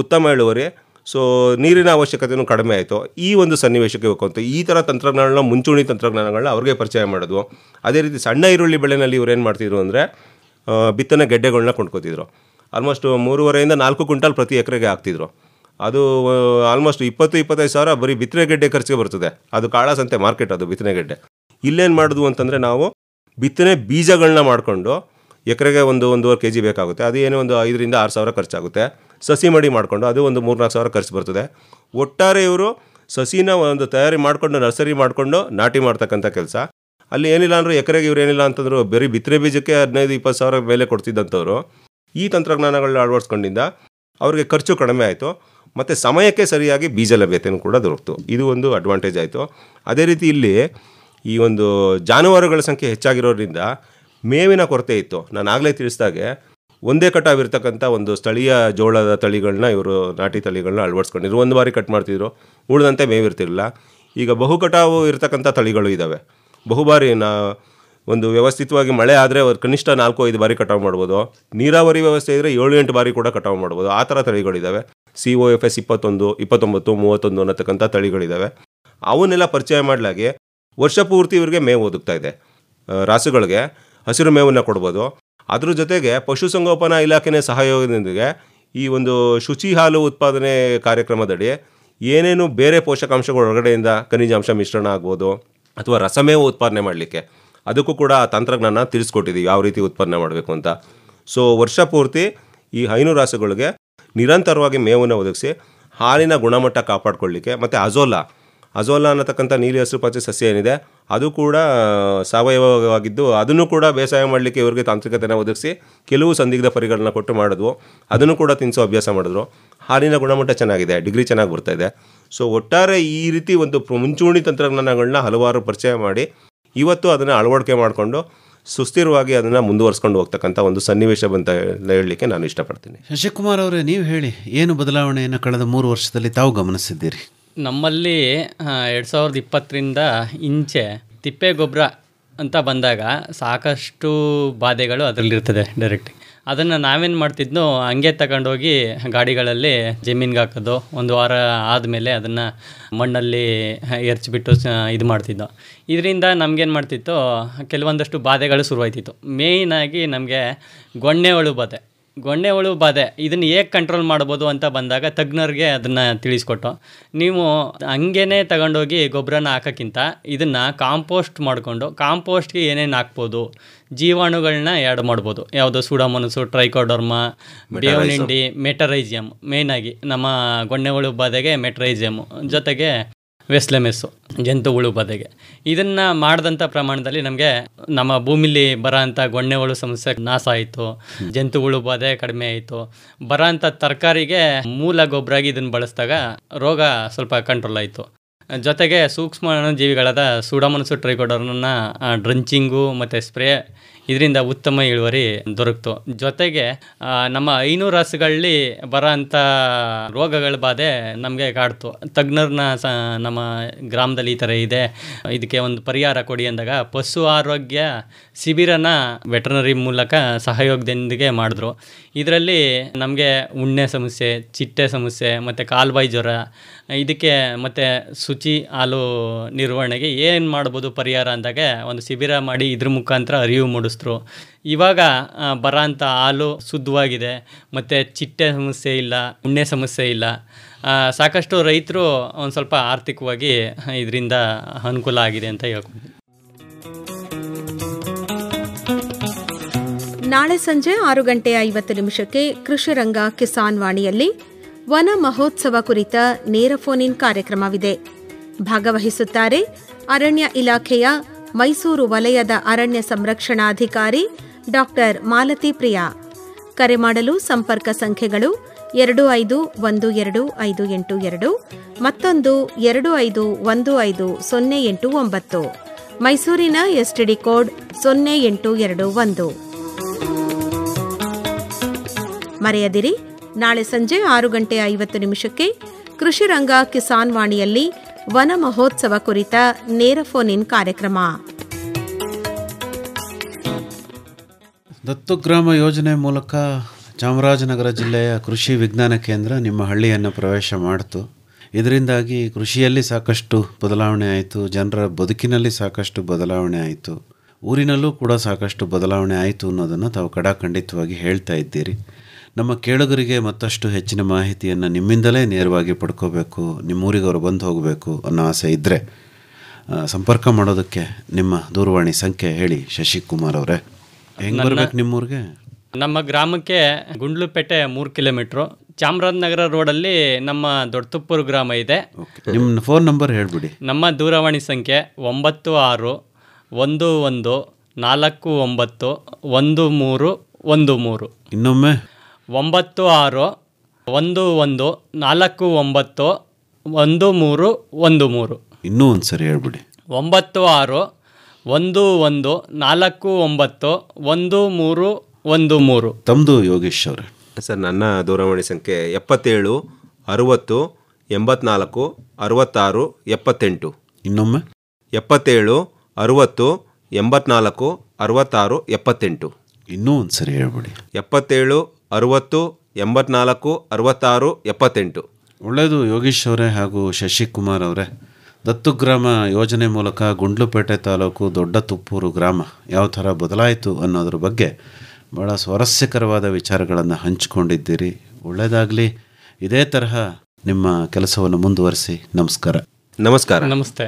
ಉತ್ತಮ ಇಳುವರಿ ಸೊ ನೀರಿನ ಅವಶ್ಯಕತೆಯೂ ಕಡಿಮೆ ಆಯಿತು ಈ ಒಂದು ಸನ್ನಿವೇಶಕ್ಕೆ ಹೋಗ್ಕೊಂತು ಈ ಥರ ತಂತ್ರಜ್ಞಾನಗಳನ್ನ ಮುಂಚೂಣಿ ತಂತ್ರಜ್ಞಾನಗಳನ್ನ ಅವ್ರಿಗೆ ಪರಿಚಯ ಮಾಡಿದ್ವು ಅದೇ ರೀತಿ ಸಣ್ಣ ಈರುಳ್ಳಿ ಬೆಳೆನಲ್ಲಿ ಇವ್ರು ಏನು ಮಾಡ್ತಿದ್ರು ಅಂದರೆ ಬಿತ್ತನೆ ಗೆಡ್ಡೆಗಳನ್ನ ಕೊಂಡ್ಕೋತಿದ್ರು ಆಲ್ಮೋಸ್ಟ್ ಮೂರುವರೆಯಿಂದ ನಾಲ್ಕು ಕ್ವಿಂಟಾಲ್ ಪ್ರತಿ ಎಕರೆಗೆ ಹಾಕ್ತಿದ್ರು ಅದು ಆಲ್ಮೋಸ್ಟ್ ಇಪ್ಪತ್ತು ಇಪ್ಪತ್ತೈದು ಸಾವಿರ ಬರೀ ಬಿತ್ತನೆ ಗೆಡ್ಡೆ ಖರ್ಚಿಗೆ ಬರ್ತದೆ ಅದು ಕಾಳಸಂತೆ ಮಾರ್ಕೆಟ್ ಅದು ಬಿತ್ತನೆ ಗೆಡ್ಡೆ ಇಲ್ಲೇನು ಮಾಡೋದು ಅಂತಂದರೆ ನಾವು ಬಿತ್ತನೆ ಬೀಜಗಳನ್ನ ಮಾಡಿಕೊಂಡು ಎಕರೆಗೆ ಒಂದು ಒಂದೂವರೆ ಕೆ ಜಿ ಬೇಕಾಗುತ್ತೆ ಅದು ಏನೋ ಒಂದು ಐದರಿಂದ ಆರು ಸಾವಿರ ಖರ್ಚಾಗುತ್ತೆ ಸಸಿ ಮಡಿ ಮಾಡಿಕೊಂಡು ಅದು ಒಂದು ಮೂರ್ನಾಲ್ಕು ಸಾವಿರ ಖರ್ಚು ಬರ್ತದೆ ಒಟ್ಟಾರೆ ಇವರು ಸಸಿನ ಒಂದು ತಯಾರಿ ಮಾಡಿಕೊಂಡು ನರ್ಸರಿ ಮಾಡಿಕೊಂಡು ನಾಟಿ ಮಾಡ್ತಕ್ಕಂಥ ಕೆಲಸ ಅಲ್ಲಿ ಏನಿಲ್ಲ ಅಂದರೂ ಎಕರೆಗೆ ಇವ್ರು ಏನಿಲ್ಲ ಅಂತಂದ್ರು ಬರೀ ಬಿತ್ತರೆ ಬೀಜಕ್ಕೆ ಹದಿನೈದು ಇಪ್ಪತ್ತು ಸಾವಿರ ಮೇಲೆ ಕೊಡ್ತಿದ್ದಂಥವ್ರು ಈ ತಂತ್ರಜ್ಞಾನಗಳನ್ನ ಅಳವಡಿಸ್ಕೊಂಡಿಂದ ಅವ್ರಿಗೆ ಖರ್ಚು ಕಡಿಮೆ ಆಯಿತು ಮತ್ತು ಸಮಯಕ್ಕೆ ಸರಿಯಾಗಿ ಬೀಜ ಲಭ್ಯತೆಯೂ ಕೂಡ ದೊರಕ್ತು ಇದು ಒಂದು ಅಡ್ವಾಂಟೇಜ್ ಆಯಿತು ಅದೇ ರೀತಿ ಇಲ್ಲಿ ಈ ಒಂದು ಜಾನುವಾರುಗಳ ಸಂಖ್ಯೆ ಹೆಚ್ಚಾಗಿರೋದ್ರಿಂದ ಮೇವಿನ ಕೊರತೆ ಇತ್ತು ನಾನು ಆಗಲೇ ತಿಳಿಸ್ದಾಗೆ ಒಂದೇ ಕಟಾವಿರ್ತಕ್ಕಂಥ ಒಂದು ಸ್ಥಳೀಯ ಜೋಳದ ತಳಿಗಳನ್ನ ಇವರು ನಾಟಿ ತಳಿಗಳನ್ನ ಅಳವಡಿಸ್ಕೊಂಡಿದ್ರು ಒಂದು ಬಾರಿ ಕಟ್ ಮಾಡ್ತಿದ್ರು ಉಳಿದಂತೆ ಮೇವಿರ್ತಿರಲಿಲ್ಲ ಈಗ ಬಹುಕಟಾವು ಇರ್ತಕ್ಕಂಥ ಇರತಕ್ಕಂಥ ತಳಿಗಳು ಇದ್ದಾವೆ ಬಹುಬಾರಿ ನಾ ಒಂದು ವ್ಯವಸ್ಥಿತವಾಗಿ ಮಳೆ ಆದರೆ ಕನಿಷ್ಠ ನಾಲ್ಕು ಐದು ಬಾರಿ ಕಟಾವು ಮಾಡ್ಬೋದು ನೀರಾವರಿ ವ್ಯವಸ್ಥೆ ಇದ್ದರೆ ಏಳು ಎಂಟು ಬಾರಿ ಕೂಡ ಕಟಾವು ಮಾಡ್ಬೋದು ಆ ಥರ ತಳಿಗಳಿದ್ದಾವೆ ಸಿ ಒ ಎಫ್ ಎಸ್ ಇಪ್ಪತ್ತೊಂದು ಇಪ್ಪತ್ತೊಂಬತ್ತು ಮೂವತ್ತೊಂದು ಅನ್ನತಕ್ಕಂಥ ತಳಿಗಳಿದ್ದಾವೆ ಅವನ್ನೆಲ್ಲ ಪರಿಚಯ ಮಾಡಲಾಗಿ ವರ್ಷ ಪೂರ್ತಿ ಇವರಿಗೆ ಮೇವು ಒದಗ್ತಾ ಇದೆ ರಾಸುಗಳಿಗೆ ಹಸಿರು ಮೇವನ್ನು ಕೊಡ್ಬೋದು ಅದ್ರ ಜೊತೆಗೆ ಪಶುಸಂಗೋಪನಾ ಇಲಾಖೆನ ಸಹಯೋಗದೊಂದಿಗೆ ಈ ಒಂದು ಶುಚಿ ಹಾಲು ಉತ್ಪಾದನೆ ಕಾರ್ಯಕ್ರಮದಡಿ ಏನೇನು ಬೇರೆ ಪೋಷಕಾಂಶಗಳ ಒಳಗಡೆಯಿಂದ ಖನಿಜಾಂಶ ಮಿಶ್ರಣ ಆಗ್ಬೋದು ಅಥವಾ ರಸಮೇವು ಉತ್ಪಾದನೆ ಮಾಡಲಿಕ್ಕೆ ಅದಕ್ಕೂ ಕೂಡ ತಂತ್ರಜ್ಞಾನ ತಿಳಿಸ್ಕೊಟ್ಟಿದ್ದೀವಿ ಯಾವ ರೀತಿ ಉತ್ಪಾದನೆ ಮಾಡಬೇಕು ಅಂತ ಸೊ ವರ್ಷ ಪೂರ್ತಿ ಈ ಹೈನು ರಾಸುಗಳಿಗೆ ನಿರಂತರವಾಗಿ ಮೇವನ್ನು ಒದಗಿಸಿ ಹಾಲಿನ ಗುಣಮಟ್ಟ ಕಾಪಾಡ್ಕೊಳ್ಳಿಕ್ಕೆ ಮತ್ತು ಅಜೋಲಾ ಅಜೋಲಾ ಅನ್ನತಕ್ಕಂಥ ನೀಲಿ ಹಸಿರು ಪಚ್ಚೆ ಸಸ್ಯ ಏನಿದೆ ಅದು ಕೂಡ ಸಾವಯವವಾಗಿದ್ದು ಅದನ್ನು ಕೂಡ ಬೇಸಾಯ ಮಾಡಲಿಕ್ಕೆ ಇವರಿಗೆ ತಾಂತ್ರಿಕತೆಯನ್ನು ಒದಗಿಸಿ ಕೆಲವು ಸಂದಿಗ್ಧ ಪರಿಗಳನ್ನ ಕೊಟ್ಟು ಮಾಡಿದ್ವು ಅದನ್ನು ಕೂಡ ತಿನ್ನಿಸೋ ಅಭ್ಯಾಸ ಮಾಡಿದ್ರು ಹಾಲಿನ ಗುಣಮಟ್ಟ ಚೆನ್ನಾಗಿದೆ ಡಿಗ್ರಿ ಚೆನ್ನಾಗಿ ಬರ್ತಾಯಿದೆ ಸೊ ಒಟ್ಟಾರೆ ಈ ರೀತಿ ಒಂದು ಮುಂಚೂಣಿ ತಂತ್ರಜ್ಞಾನಗಳನ್ನ ಹಲವಾರು ಪರಿಚಯ ಮಾಡಿ ಇವತ್ತು ಅದನ್ನು ಅಳವಡಿಕೆ ಮಾಡಿಕೊಂಡು ಸುಸ್ಥಿರವಾಗಿ ಅದನ್ನು ಮುಂದುವರ್ಸ್ಕೊಂಡು ಹೋಗ್ತಕ್ಕಂಥ ಒಂದು ಸನ್ನಿವೇಶ ಬಂತ ಹೇಳಲಿಕ್ಕೆ ನಾನು ಇಷ್ಟಪಡ್ತೀನಿ ಶಶಿಕುಮಾರ್ ಅವರೇ ನೀವು ಹೇಳಿ ಏನು ಬದಲಾವಣೆಯನ್ನು ಕಳೆದ ಮೂರು ವರ್ಷದಲ್ಲಿ ತಾವು ಗಮನಿಸಿದ್ದೀರಿ ನಮ್ಮಲ್ಲಿ ಎರಡು ಸಾವಿರದ ಇಪ್ಪತ್ತರಿಂದ ಇಂಚೆ ತಿಪ್ಪೆ ಗೊಬ್ಬರ ಅಂತ ಬಂದಾಗ ಸಾಕಷ್ಟು ಬಾಧೆಗಳು ಅದರಲ್ಲಿರ್ತದೆ ಡೈರೆಕ್ಟ್ ಅದನ್ನು ನಾವೇನು ಮಾಡ್ತಿದ್ನೋ ಹಂಗೆ ತಗೊಂಡೋಗಿ ಗಾಡಿಗಳಲ್ಲಿ ಜಮೀನ್ಗೆ ಹಾಕೋದು ಒಂದು ವಾರ ಆದಮೇಲೆ ಅದನ್ನು ಮಣ್ಣಲ್ಲಿ ಎರ್ಚಿಬಿಟ್ಟು ಇದು ಮಾಡ್ತಿದ್ದು ಇದರಿಂದ ನಮಗೇನು ಮಾಡ್ತಿತ್ತು ಕೆಲವೊಂದಷ್ಟು ಬಾಧೆಗಳು ಶುರುವಾಯ್ತಿತ್ತು ಮೇಯ್ನಾಗಿ ನಮಗೆ ಗೊಣ್ಣೆ ಹುಳು ಬಾಧೆ ಗೊಣ್ಣೆ ಹುಳು ಬಾಧೆ ಇದನ್ನು ಹೇಗೆ ಕಂಟ್ರೋಲ್ ಮಾಡ್ಬೋದು ಅಂತ ಬಂದಾಗ ತಜ್ಞರಿಗೆ ಅದನ್ನು ತಿಳಿಸ್ಕೊಟ್ಟು ನೀವು ಹಂಗೇ ತಗೊಂಡೋಗಿ ಗೊಬ್ಬರನ ಹಾಕೋಕ್ಕಿಂತ ಇದನ್ನು ಕಾಂಪೋಸ್ಟ್ ಮಾಡಿಕೊಂಡು ಕಾಂಪೋಸ್ಟ್ಗೆ ಏನೇನು ಹಾಕ್ಬೋದು ಜೀವಾಣುಗಳನ್ನ ಆ್ಯಡ್ ಮಾಡ್ಬೋದು ಯಾವುದು ಸೂಡಾಮನಸು ಟ್ರೈಕೋಡರ್ಮ ಡಿಯೋನಿಂಡಿ ಮೆಟರೈಜಿಯಮ್ ಮೇಯ್ನಾಗಿ ನಮ್ಮ ಗೊಣ್ಣೆಗಳು ಬಾಧೆಗೆ ಮೆಟರೈಜಿಯಮ್ ಜೊತೆಗೆ ವೆಸ್ಲೆಮೆಸ್ಸು ಜಂತುಗಳು ಬದೆಗೆ ಇದನ್ನು ಮಾಡಿದಂಥ ಪ್ರಮಾಣದಲ್ಲಿ ನಮಗೆ ನಮ್ಮ ಭೂಮಿಲಿ ಅಂಥ ಗೊಣ್ಣೆಗಳು ಸಮಸ್ಯೆ ನಾಶ ಆಯಿತು ಜಂತುಗಳು ಬಾಧೆ ಕಡಿಮೆ ಆಯಿತು ಅಂಥ ತರಕಾರಿಗೆ ಮೂಲ ಗೊಬ್ಬರಾಗಿ ಇದನ್ನು ಬಳಸಿದಾಗ ರೋಗ ಸ್ವಲ್ಪ ಕಂಟ್ರೋಲ್ ಆಯಿತು ಜೊತೆಗೆ ಜೀವಿಗಳಾದ ಸೂಡಮನಸು ಟ್ರೈಕೋಡರ್ನ ಡ್ರಂಚಿಂಗು ಮತ್ತು ಸ್ಪ್ರೇ ಇದರಿಂದ ಉತ್ತಮ ಇಳುವರಿ ದೊರಕ್ತು ಜೊತೆಗೆ ನಮ್ಮ ಐನೂರು ಹಸುಗಳಲ್ಲಿ ಬರೋ ಅಂಥ ರೋಗಗಳ ಬಾಧೆ ನಮಗೆ ಕಾಡ್ತು ತಜ್ಞರನ್ನ ಸ ನಮ್ಮ ಗ್ರಾಮದಲ್ಲಿ ಈ ಥರ ಇದೆ ಇದಕ್ಕೆ ಒಂದು ಪರಿಹಾರ ಕೊಡಿ ಅಂದಾಗ ಪಶು ಆರೋಗ್ಯ ಶಿಬಿರನ ವೆಟರ್ನರಿ ಮೂಲಕ ಸಹಯೋಗದೊಂದಿಗೆ ಮಾಡಿದ್ರು ಇದರಲ್ಲಿ ನಮಗೆ ಉಣ್ಣೆ ಸಮಸ್ಯೆ ಚಿಟ್ಟೆ ಸಮಸ್ಯೆ ಮತ್ತು ಕಾಲುಬಾಯಿ ಜ್ವರ ಇದಕ್ಕೆ ಮತ್ತು ಶುಚಿ ಹಾಲು ನಿರ್ವಹಣೆಗೆ ಏನು ಮಾಡ್ಬೋದು ಪರಿಹಾರ ಅಂದಾಗ ಒಂದು ಶಿಬಿರ ಮಾಡಿ ಇದ್ರ ಮುಖಾಂತರ ಅರಿವು ಮೂಡಿಸ್ ಮಾಡಿಸಿದ್ರು ಇವಾಗ ಬರೋಂಥ ಹಾಲು ಶುದ್ಧವಾಗಿದೆ ಮತ್ತು ಚಿಟ್ಟೆ ಸಮಸ್ಯೆ ಇಲ್ಲ ಉಣ್ಣೆ ಸಮಸ್ಯೆ ಇಲ್ಲ ಸಾಕಷ್ಟು ರೈತರು ಒಂದು ಸ್ವಲ್ಪ ಆರ್ಥಿಕವಾಗಿ ಇದರಿಂದ ಅನುಕೂಲ ಆಗಿದೆ ಅಂತ ಹೇಳ್ಕೊಂಡು ನಾಳೆ ಸಂಜೆ ಆರು ಗಂಟೆ ಐವತ್ತು ನಿಮಿಷಕ್ಕೆ ಕೃಷಿ ರಂಗ ಕಿಸಾನ್ ವಾಣಿಯಲ್ಲಿ ವನ ಮಹೋತ್ಸವ ಕುರಿತ ನೇರ ಫೋನ್ ಇನ್ ಕಾರ್ಯಕ್ರಮವಿದೆ ಭಾಗವಹಿಸುತ್ತಾರೆ ಅರಣ್ಯ ಇಲಾಖೆಯ ಮೈಸೂರು ವಲಯದ ಅರಣ್ಯ ಸಂರಕ್ಷಣಾಧಿಕಾರಿ ಡಾಕ್ಟರ್ ಮಾಲತಿ ಪ್ರಿಯಾ ಕರೆ ಮಾಡಲು ಸಂಪರ್ಕ ಸಂಖ್ಯೆಗಳು ಎರಡು ಐದು ಒಂದು ಎರಡು ಐದು ಎಂಟು ಎರಡು ಮತ್ತೊಂದು ಎರಡು ಐದು ಒಂದು ಐದು ಸೊನ್ನೆ ಎಂಟು ಒಂಬತ್ತು ಮೈಸೂರಿನ ಎಸ್ಟಿಡಿ ಕೋಡ್ ಸೊನ್ನೆ ಎಂಟು ಎರಡು ಒಂದು ಮರೆಯದಿರಿ ನಾಳೆ ಸಂಜೆ ಆರು ಗಂಟೆ ಐವತ್ತು ನಿಮಿಷಕ್ಕೆ ಕೃಷಿರಂಗ ಕಿಸಾನ್ ವಾಣಿಯಲ್ಲಿ ವನ ಮಹೋತ್ಸವ ಕುರಿತ ನೇರ ಫೋನ್ ಇನ್ ಕಾರ್ಯಕ್ರಮ ದತ್ತುಗ್ರಾಮ ಯೋಜನೆ ಮೂಲಕ ಚಾಮರಾಜನಗರ ಜಿಲ್ಲೆಯ ಕೃಷಿ ವಿಜ್ಞಾನ ಕೇಂದ್ರ ನಿಮ್ಮ ಹಳ್ಳಿಯನ್ನು ಪ್ರವೇಶ ಮಾಡಿತು ಇದರಿಂದಾಗಿ ಕೃಷಿಯಲ್ಲಿ ಸಾಕಷ್ಟು ಬದಲಾವಣೆ ಆಯಿತು ಜನರ ಬದುಕಿನಲ್ಲಿ ಸಾಕಷ್ಟು ಬದಲಾವಣೆ ಆಯಿತು ಊರಿನಲ್ಲೂ ಕೂಡ ಸಾಕಷ್ಟು ಬದಲಾವಣೆ ಆಯಿತು ಅನ್ನೋದನ್ನು ತಾವು ಕಡಾಖಂಡಿತವಾಗಿ ಹೇಳ್ತಾ ಇದ್ದೀರಿ ನಮ್ಮ ಕೇಳುಗರಿಗೆ ಮತ್ತಷ್ಟು ಹೆಚ್ಚಿನ ಮಾಹಿತಿಯನ್ನು ನಿಮ್ಮಿಂದಲೇ ನೇರವಾಗಿ ಪಡ್ಕೋಬೇಕು ನಿಮ್ಮೂರಿಗೆ ಅವರು ಬಂದು ಹೋಗಬೇಕು ಅನ್ನೋ ಆಸೆ ಇದ್ದರೆ ಸಂಪರ್ಕ ಮಾಡೋದಕ್ಕೆ ನಿಮ್ಮ ದೂರವಾಣಿ ಸಂಖ್ಯೆ ಹೇಳಿ ಶಶಿಕುಮಾರ್ ಅವರೇ ಹೆಂಗೆ ಬರಬೇಕು ನಿಮ್ಮೂರಿಗೆ ನಮ್ಮ ಗ್ರಾಮಕ್ಕೆ ಗುಂಡ್ಲುಪೇಟೆ ಮೂರು ಕಿಲೋಮೀಟ್ರು ಚಾಮರಾಜನಗರ ರೋಡಲ್ಲಿ ನಮ್ಮ ದೊಡ್ತುಪ್ಪೂರು ಗ್ರಾಮ ಇದೆ ನಿಮ್ಮ ಫೋನ್ ನಂಬರ್ ಹೇಳ್ಬಿಡಿ ನಮ್ಮ ದೂರವಾಣಿ ಸಂಖ್ಯೆ ಒಂಬತ್ತು ಆರು ಒಂದು ಒಂದು ನಾಲ್ಕು ಒಂಬತ್ತು ಒಂದು ಮೂರು ಒಂದು ಮೂರು ಇನ್ನೊಮ್ಮೆ ಒಂಬತ್ತು ಆರು ಒಂದು ಒಂದು ನಾಲ್ಕು ಒಂಬತ್ತು ಒಂದು ಮೂರು ಒಂದು ಮೂರು ಇನ್ನೂ ಒಂದು ಸರಿ ಹೇಳ್ಬಿಡಿ ಒಂಬತ್ತು ಆರು ಒಂದು ಒಂದು ನಾಲ್ಕು ಒಂಬತ್ತು ಒಂದು ಮೂರು ಒಂದು ಮೂರು ತಮ್ಮದು ಯೋಗೇಶ್ ಅವರೇ ಸರ್ ನನ್ನ ದೂರವಾಣಿ ಸಂಖ್ಯೆ ಎಪ್ಪತ್ತೇಳು ಅರುವತ್ತು ಎಂಬತ್ನಾಲ್ಕು ಅರುವತ್ತಾರು ಎಪ್ಪತ್ತೆಂಟು ಇನ್ನೊಮ್ಮೆ ಎಪ್ಪತ್ತೇಳು ಅರುವತ್ತು ಎಂಬತ್ನಾಲ್ಕು ಅರುವತ್ತಾರು ಎಪ್ಪತ್ತೆಂಟು ಇನ್ನೂ ಒಂದು ಸರಿ ಹೇಳ್ಬಿಡಿ ಎಪ್ಪತ್ತೇಳು ಅರುವತ್ತು ಎಂಬತ್ನಾಲ್ಕು ಅರವತ್ತಾರು ಎಪ್ಪತ್ತೆಂಟು ಒಳ್ಳೆಯದು ಯೋಗೀಶ್ ಅವರೇ ಹಾಗೂ ಶಶಿಕುಮಾರ್ ಅವರೇ ಗ್ರಾಮ ಯೋಜನೆ ಮೂಲಕ ಗುಂಡ್ಲುಪೇಟೆ ತಾಲೂಕು ದೊಡ್ಡ ತುಪ್ಪೂರು ಗ್ರಾಮ ಯಾವ ಥರ ಬದಲಾಯಿತು ಅನ್ನೋದ್ರ ಬಗ್ಗೆ ಭಾಳ ಸ್ವಾರಸ್ಯಕರವಾದ ವಿಚಾರಗಳನ್ನು ಹಂಚಿಕೊಂಡಿದ್ದೀರಿ ಒಳ್ಳೆಯದಾಗಲಿ ಇದೇ ತರಹ ನಿಮ್ಮ ಕೆಲಸವನ್ನು ಮುಂದುವರಿಸಿ ನಮಸ್ಕಾರ ನಮಸ್ಕಾರ ನಮಸ್ತೆ